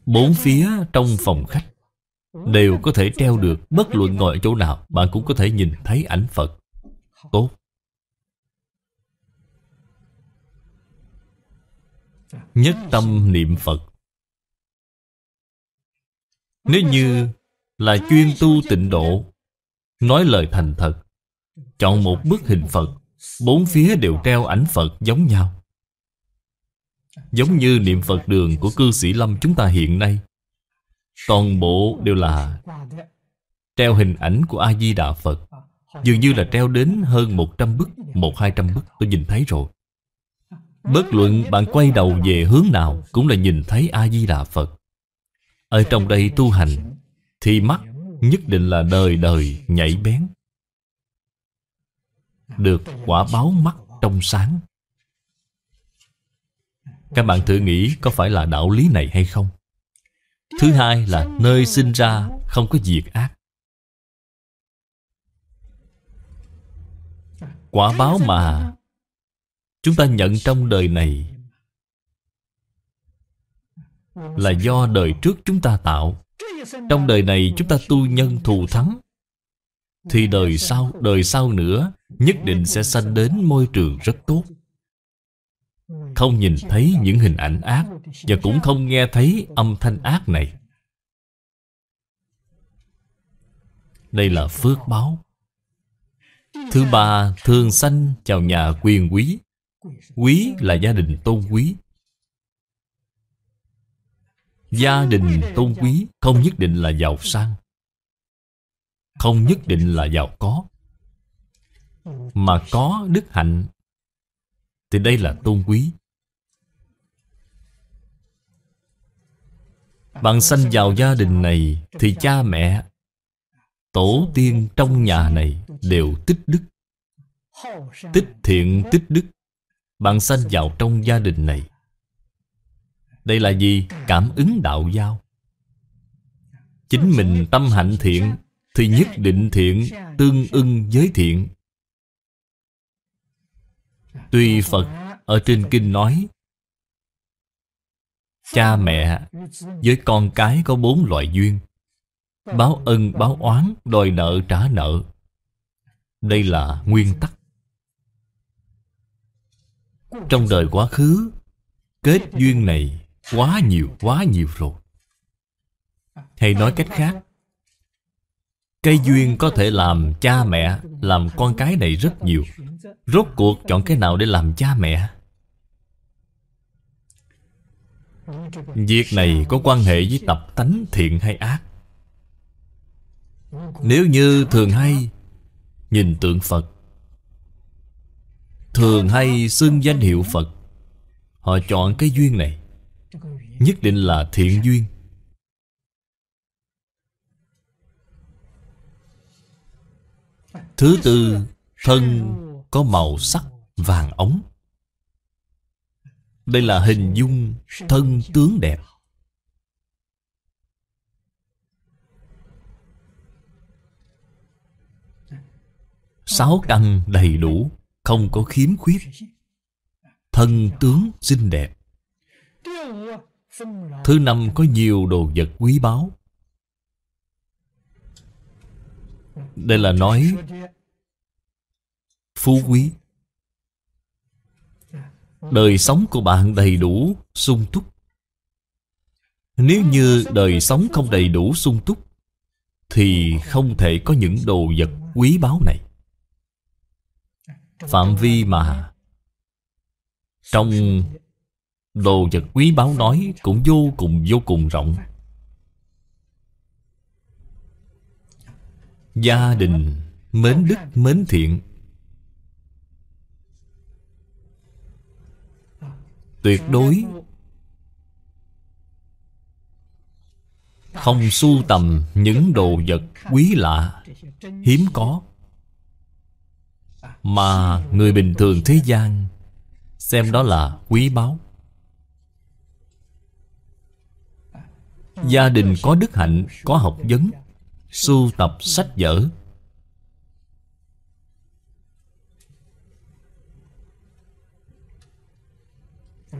Bốn phía trong phòng khách Đều có thể treo được Bất luận ngồi ở chỗ nào Bạn cũng có thể nhìn thấy ảnh Phật Tốt Nhất tâm niệm Phật Nếu như là chuyên tu tịnh độ Nói lời thành thật Chọn một bức hình Phật Bốn phía đều treo ảnh Phật giống nhau Giống như niệm Phật đường của cư sĩ Lâm chúng ta hiện nay Toàn bộ đều là Treo hình ảnh của A-di-đà Phật Dường như là treo đến hơn 100 bức một hai trăm bức tôi nhìn thấy rồi Bất luận bạn quay đầu về hướng nào Cũng là nhìn thấy A-di-đà Phật Ở trong đây tu hành Thì mắt nhất định là đời đời nhảy bén Được quả báo mắt trong sáng Các bạn thử nghĩ có phải là đạo lý này hay không? Thứ hai là nơi sinh ra không có diệt ác Quả báo mà chúng ta nhận trong đời này là do đời trước chúng ta tạo trong đời này chúng ta tu nhân thù thắng thì đời sau đời sau nữa nhất định sẽ sanh đến môi trường rất tốt không nhìn thấy những hình ảnh ác và cũng không nghe thấy âm thanh ác này đây là phước báo thứ ba thường sanh chào nhà quyền quý quý là gia đình tôn quý gia đình tôn quý không nhất định là giàu sang không nhất định là giàu có mà có đức hạnh thì đây là tôn quý bạn sanh vào gia đình này thì cha mẹ tổ tiên trong nhà này đều tích đức tích thiện tích đức bạn sanh vào trong gia đình này Đây là gì? Cảm ứng đạo giao Chính mình tâm hạnh thiện Thì nhất định thiện tương ưng với thiện Tuy Phật ở trên kinh nói Cha mẹ với con cái có bốn loại duyên Báo ân báo oán đòi nợ trả nợ Đây là nguyên tắc trong đời quá khứ Kết duyên này quá nhiều quá nhiều rồi Hay nói cách khác Cây duyên có thể làm cha mẹ Làm con cái này rất nhiều Rốt cuộc chọn cái nào để làm cha mẹ Việc này có quan hệ với tập tánh thiện hay ác Nếu như thường hay Nhìn tượng Phật Thường hay xưng danh hiệu Phật Họ chọn cái duyên này Nhất định là thiện duyên Thứ tư Thân có màu sắc vàng ống Đây là hình dung thân tướng đẹp Sáu căn đầy đủ không có khiếm khuyết thân tướng xinh đẹp thứ năm có nhiều đồ vật quý báu đây là nói phú quý đời sống của bạn đầy đủ sung túc nếu như đời sống không đầy đủ sung túc thì không thể có những đồ vật quý báu này phạm vi mà trong đồ vật quý báu nói cũng vô cùng vô cùng rộng gia đình mến đức mến thiện tuyệt đối không sưu tầm những đồ vật quý lạ hiếm có mà người bình thường thế gian Xem đó là quý báu Gia đình có đức hạnh, có học vấn Sưu tập sách vở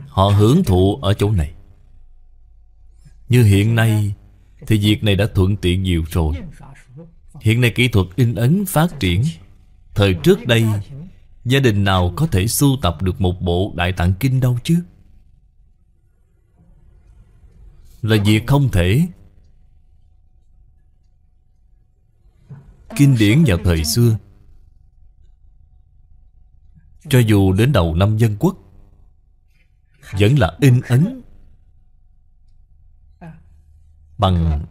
Họ hưởng thụ ở chỗ này Như hiện nay Thì việc này đã thuận tiện nhiều rồi Hiện nay kỹ thuật in ấn phát triển Thời trước đây Gia đình nào có thể sưu tập được một bộ Đại Tạng Kinh đâu chứ Là việc không thể Kinh điển vào thời xưa Cho dù đến đầu năm dân quốc Vẫn là in ấn Bằng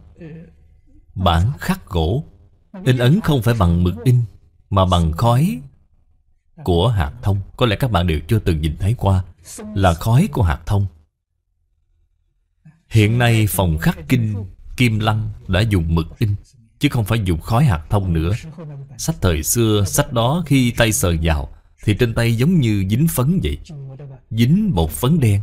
bản khắc gỗ In ấn không phải bằng mực in mà bằng khói của hạt thông Có lẽ các bạn đều chưa từng nhìn thấy qua Là khói của hạt thông Hiện nay phòng khắc kinh Kim Lăng đã dùng mực in Chứ không phải dùng khói hạt thông nữa Sách thời xưa, sách đó khi tay sờ vào Thì trên tay giống như dính phấn vậy Dính một phấn đen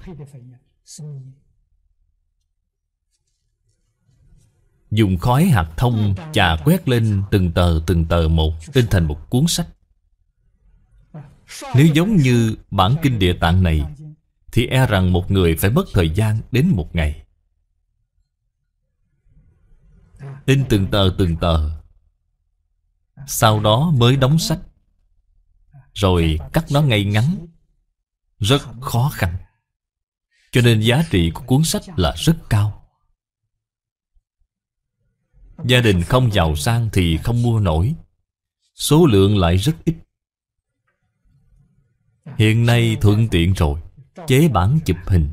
Dùng khói hạt thông chà quét lên từng tờ từng tờ một In thành một cuốn sách Nếu giống như bản kinh địa tạng này Thì e rằng một người phải mất thời gian đến một ngày In từng tờ từng tờ Sau đó mới đóng sách Rồi cắt nó ngay ngắn Rất khó khăn Cho nên giá trị của cuốn sách là rất cao Gia đình không giàu sang thì không mua nổi Số lượng lại rất ít Hiện nay thuận tiện rồi Chế bản chụp hình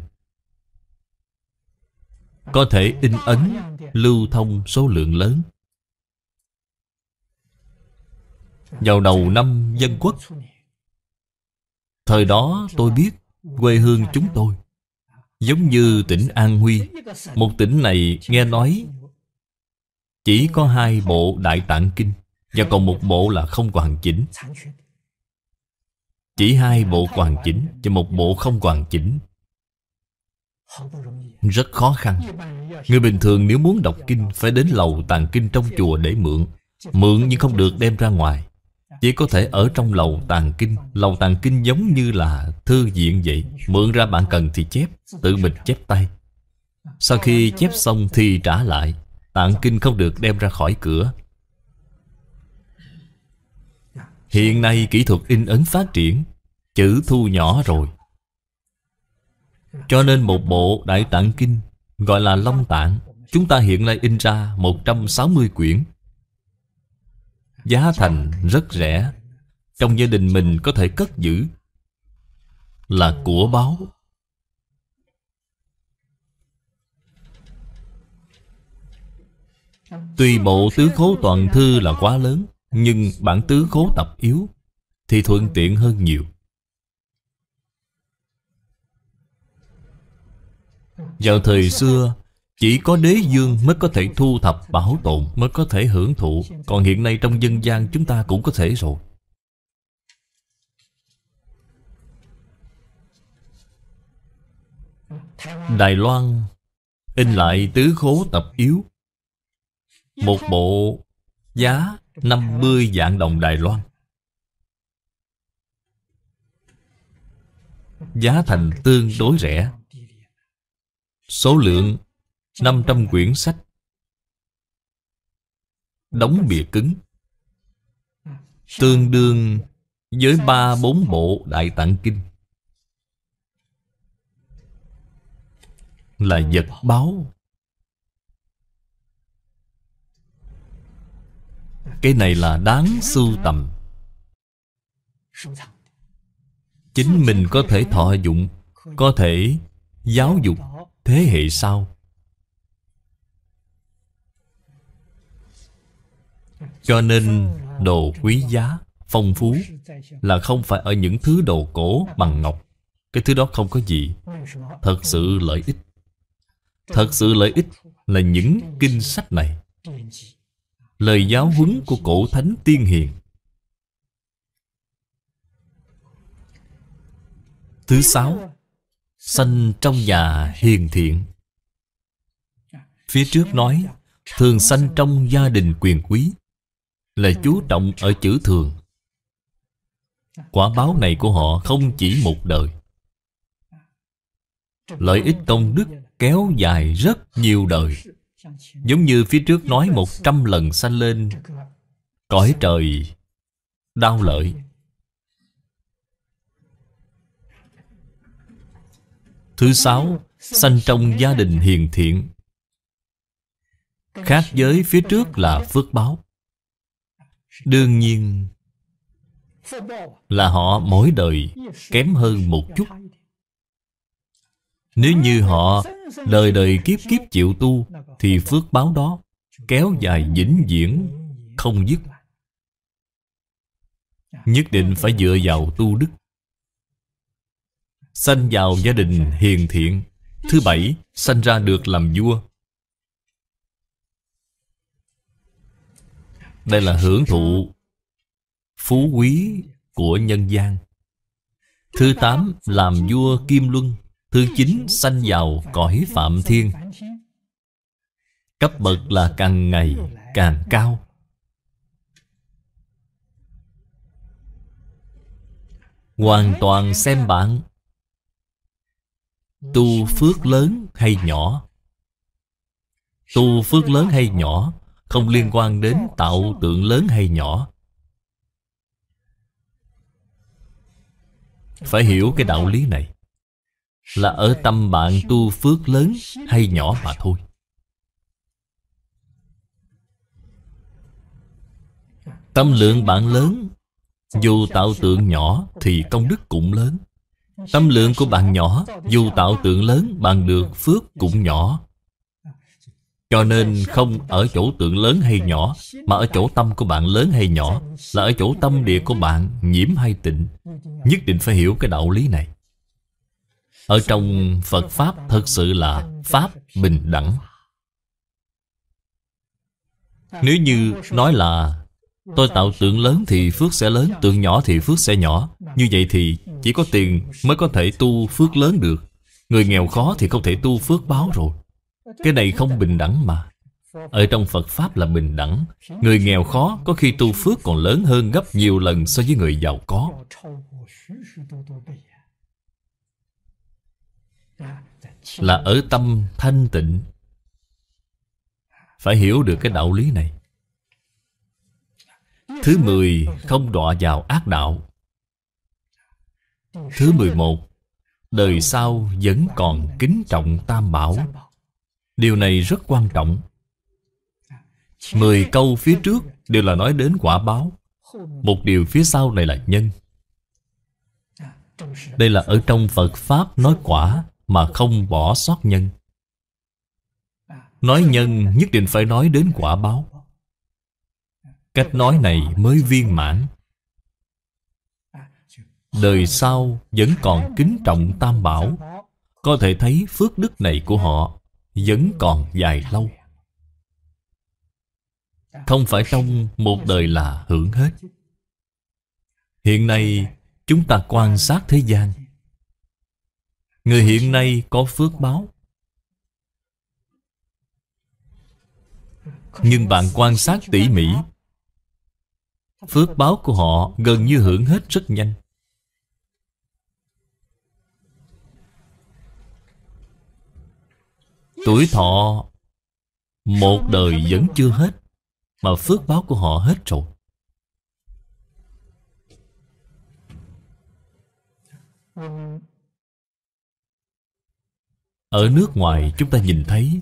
Có thể in ấn Lưu thông số lượng lớn Vào đầu năm dân quốc Thời đó tôi biết Quê hương chúng tôi Giống như tỉnh An Huy Một tỉnh này nghe nói chỉ có hai bộ Đại Tạng Kinh Và còn một bộ là không hoàn chỉnh Chỉ hai bộ hoàn chỉnh Và một bộ không hoàn chỉnh Rất khó khăn Người bình thường nếu muốn đọc kinh Phải đến lầu tàng kinh trong chùa để mượn Mượn nhưng không được đem ra ngoài Chỉ có thể ở trong lầu tàng kinh Lầu tàng kinh giống như là thư viện vậy Mượn ra bạn cần thì chép Tự mình chép tay Sau khi chép xong thì trả lại Tạng kinh không được đem ra khỏi cửa Hiện nay kỹ thuật in ấn phát triển Chữ thu nhỏ rồi Cho nên một bộ Đại Tạng Kinh Gọi là Long Tạng Chúng ta hiện nay in ra 160 quyển Giá thành rất rẻ Trong gia đình mình có thể cất giữ Là của báo Tùy bộ tứ khố toàn thư là quá lớn Nhưng bản tứ khố tập yếu Thì thuận tiện hơn nhiều Vào thời xưa Chỉ có đế dương mới có thể thu thập bảo tồn Mới có thể hưởng thụ Còn hiện nay trong dân gian chúng ta cũng có thể rồi Đài Loan In lại tứ khố tập yếu một bộ giá 50 vạn đồng Đài Loan Giá thành tương đối rẻ Số lượng 500 quyển sách Đóng bìa cứng Tương đương với ba bốn bộ Đại Tạng Kinh Là vật báo Cái này là đáng sưu tầm Chính mình có thể thọ dụng Có thể giáo dục thế hệ sau Cho nên đồ quý giá, phong phú Là không phải ở những thứ đồ cổ bằng ngọc Cái thứ đó không có gì Thật sự lợi ích Thật sự lợi ích là những kinh sách này lời giáo huấn của cổ thánh tiên hiền thứ sáu sanh trong nhà hiền thiện phía trước nói thường sanh trong gia đình quyền quý là chú trọng ở chữ thường quả báo này của họ không chỉ một đời lợi ích công đức kéo dài rất nhiều đời Giống như phía trước nói một trăm lần sanh lên Cõi trời Đau lợi Thứ sáu Sanh trong gia đình hiền thiện Khác với phía trước là phước báo Đương nhiên Là họ mỗi đời kém hơn một chút nếu như họ đời đời kiếp kiếp chịu tu Thì phước báo đó kéo dài vĩnh viễn không dứt Nhất định phải dựa vào tu đức Sanh vào gia đình hiền thiện Thứ bảy, sanh ra được làm vua Đây là hưởng thụ Phú quý của nhân gian Thứ tám, làm vua Kim Luân Thứ chín sanh vào cõi Phạm Thiên Cấp bậc là càng ngày càng cao Hoàn toàn xem bạn Tu phước lớn hay nhỏ Tu phước lớn hay nhỏ Không liên quan đến tạo tượng lớn hay nhỏ Phải hiểu cái đạo lý này là ở tâm bạn tu phước lớn hay nhỏ mà thôi Tâm lượng bạn lớn Dù tạo tượng nhỏ thì công đức cũng lớn Tâm lượng của bạn nhỏ Dù tạo tượng lớn bạn được phước cũng nhỏ Cho nên không ở chỗ tượng lớn hay nhỏ Mà ở chỗ tâm của bạn lớn hay nhỏ Là ở chỗ tâm địa của bạn nhiễm hay tịnh Nhất định phải hiểu cái đạo lý này ở trong Phật Pháp thật sự là Pháp bình đẳng Nếu như nói là Tôi tạo tượng lớn thì phước sẽ lớn Tượng nhỏ thì phước sẽ nhỏ Như vậy thì chỉ có tiền mới có thể tu phước lớn được Người nghèo khó thì không thể tu phước báo rồi Cái này không bình đẳng mà Ở trong Phật Pháp là bình đẳng Người nghèo khó có khi tu phước còn lớn hơn gấp nhiều lần so với người giàu có là ở tâm thanh tịnh Phải hiểu được cái đạo lý này Thứ mười không đọa vào ác đạo Thứ mười một Đời sau vẫn còn kính trọng tam bảo Điều này rất quan trọng Mười câu phía trước đều là nói đến quả báo Một điều phía sau này là nhân Đây là ở trong Phật Pháp nói quả mà không bỏ sót nhân Nói nhân nhất định phải nói đến quả báo Cách nói này mới viên mãn Đời sau vẫn còn kính trọng tam bảo Có thể thấy phước đức này của họ Vẫn còn dài lâu Không phải trong một đời là hưởng hết Hiện nay chúng ta quan sát thế gian Người hiện nay có phước báo Nhưng bạn quan sát tỉ mỉ Phước báo của họ gần như hưởng hết rất nhanh Tuổi thọ Một đời vẫn chưa hết Mà phước báo của họ hết rồi ở nước ngoài chúng ta nhìn thấy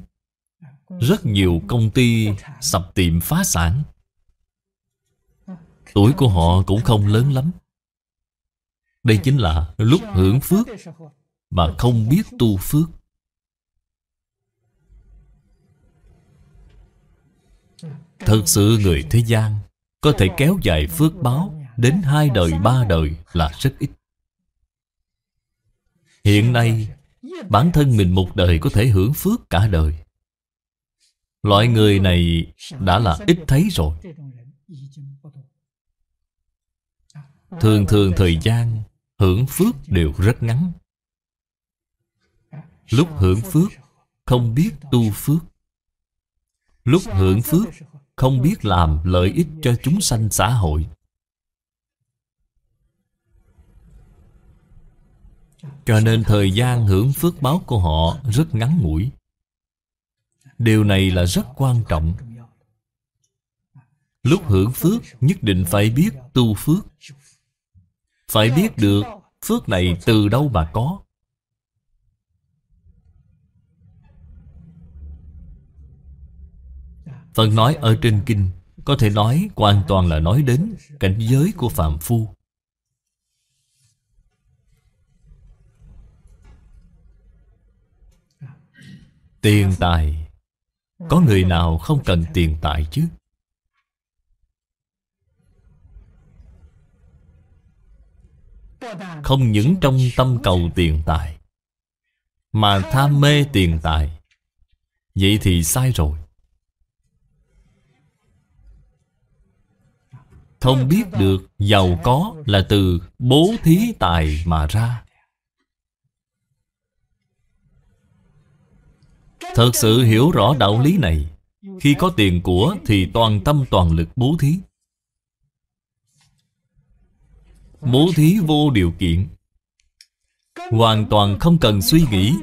rất nhiều công ty sập tiệm phá sản tuổi của họ cũng không lớn lắm đây chính là lúc hưởng phước mà không biết tu phước thật sự người thế gian có thể kéo dài phước báo đến hai đời ba đời là rất ít hiện nay Bản thân mình một đời có thể hưởng phước cả đời Loại người này đã là ít thấy rồi Thường thường thời gian hưởng phước đều rất ngắn Lúc hưởng phước không biết tu phước Lúc hưởng phước không biết làm lợi ích cho chúng sanh xã hội Cho nên thời gian hưởng phước báo của họ rất ngắn ngủi Điều này là rất quan trọng Lúc hưởng phước nhất định phải biết tu phước Phải biết được phước này từ đâu mà có Phần nói ở trên kinh Có thể nói hoàn toàn là nói đến cảnh giới của Phạm Phu Tiền dạ. tài dạ, Có người dạ. nào không cần tiền tài chứ Không những trong tâm cầu tiền tài Mà tham mê tiền tài Vậy thì sai rồi Không biết được giàu có là từ bố thí tài mà ra Thật sự hiểu rõ đạo lý này Khi có tiền của thì toàn tâm toàn lực bố thí Bố thí vô điều kiện Hoàn toàn không cần suy nghĩ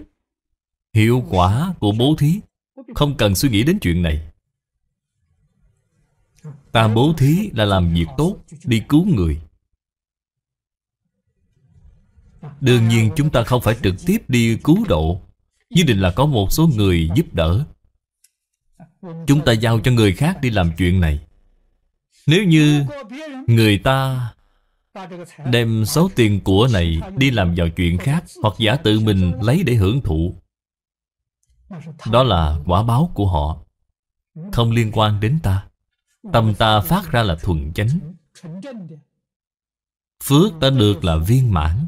Hiệu quả của bố thí Không cần suy nghĩ đến chuyện này Ta bố thí là làm việc tốt Đi cứu người Đương nhiên chúng ta không phải trực tiếp đi cứu độ Nhất định là có một số người giúp đỡ Chúng ta giao cho người khác đi làm chuyện này Nếu như người ta đem số tiền của này đi làm vào chuyện khác Hoặc giả tự mình lấy để hưởng thụ Đó là quả báo của họ Không liên quan đến ta Tâm ta phát ra là thuần chánh Phước ta được là viên mãn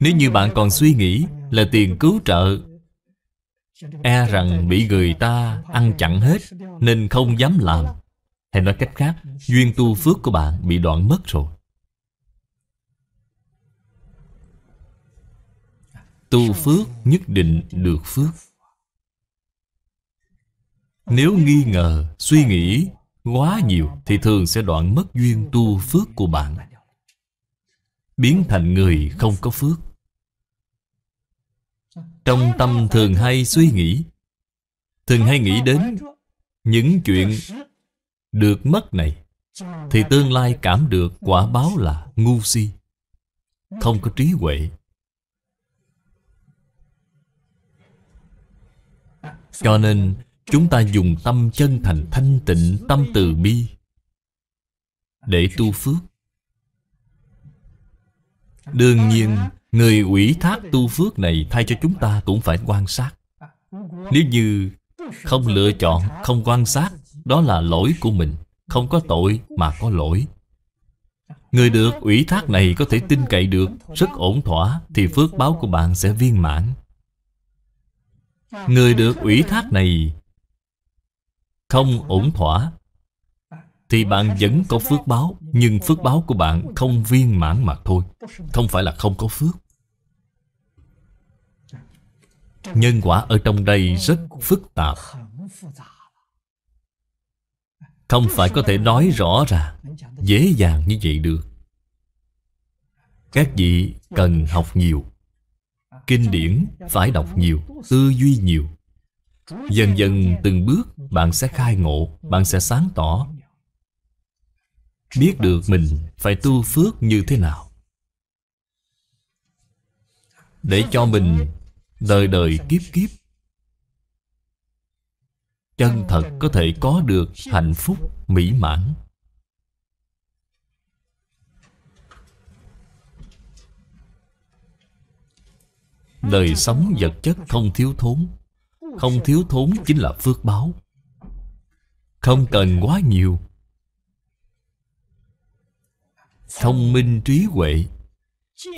nếu như bạn còn suy nghĩ là tiền cứu trợ E rằng bị người ta ăn chặn hết Nên không dám làm Hay nói cách khác Duyên tu phước của bạn bị đoạn mất rồi Tu phước nhất định được phước Nếu nghi ngờ, suy nghĩ quá nhiều Thì thường sẽ đoạn mất duyên tu phước của bạn biến thành người không có phước trong tâm thường hay suy nghĩ thường hay nghĩ đến những chuyện được mất này thì tương lai cảm được quả báo là ngu si không có trí huệ cho nên chúng ta dùng tâm chân thành thanh tịnh tâm từ bi để tu phước Đương nhiên, người ủy thác tu phước này thay cho chúng ta cũng phải quan sát. Nếu như không lựa chọn, không quan sát, đó là lỗi của mình. Không có tội mà có lỗi. Người được ủy thác này có thể tin cậy được, rất ổn thỏa, thì phước báo của bạn sẽ viên mãn. Người được ủy thác này không ổn thỏa thì bạn vẫn có phước báo Nhưng phước báo của bạn không viên mãn mà thôi Không phải là không có phước Nhân quả ở trong đây rất phức tạp Không phải có thể nói rõ ràng Dễ dàng như vậy được Các vị cần học nhiều Kinh điển phải đọc nhiều Tư duy nhiều Dần dần từng bước bạn sẽ khai ngộ Bạn sẽ sáng tỏ biết được mình phải tu phước như thế nào để cho mình đời đời kiếp kiếp chân thật có thể có được hạnh phúc mỹ mãn đời sống vật chất không thiếu thốn không thiếu thốn chính là phước báo không cần quá nhiều thông minh trí huệ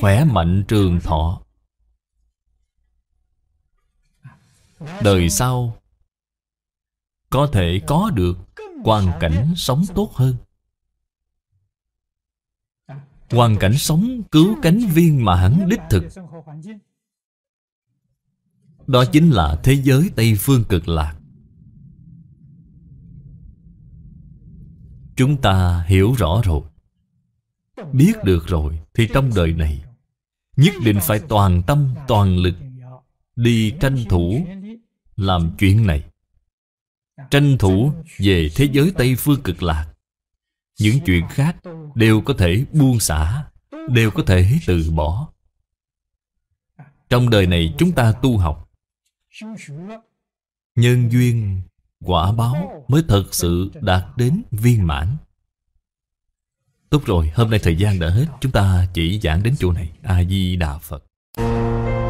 khỏe mạnh trường thọ đời sau có thể có được hoàn cảnh sống tốt hơn hoàn cảnh sống cứu cánh viên mãn đích thực đó chính là thế giới tây phương cực lạc chúng ta hiểu rõ rồi biết được rồi thì trong đời này nhất định phải toàn tâm toàn lực đi tranh thủ làm chuyện này tranh thủ về thế giới tây phương cực lạc những chuyện khác đều có thể buông xả đều có thể từ bỏ trong đời này chúng ta tu học nhân duyên quả báo mới thật sự đạt đến viên mãn Tốt rồi, hôm nay thời gian đã hết Chúng ta chỉ giảng đến chỗ này A-di-đà Phật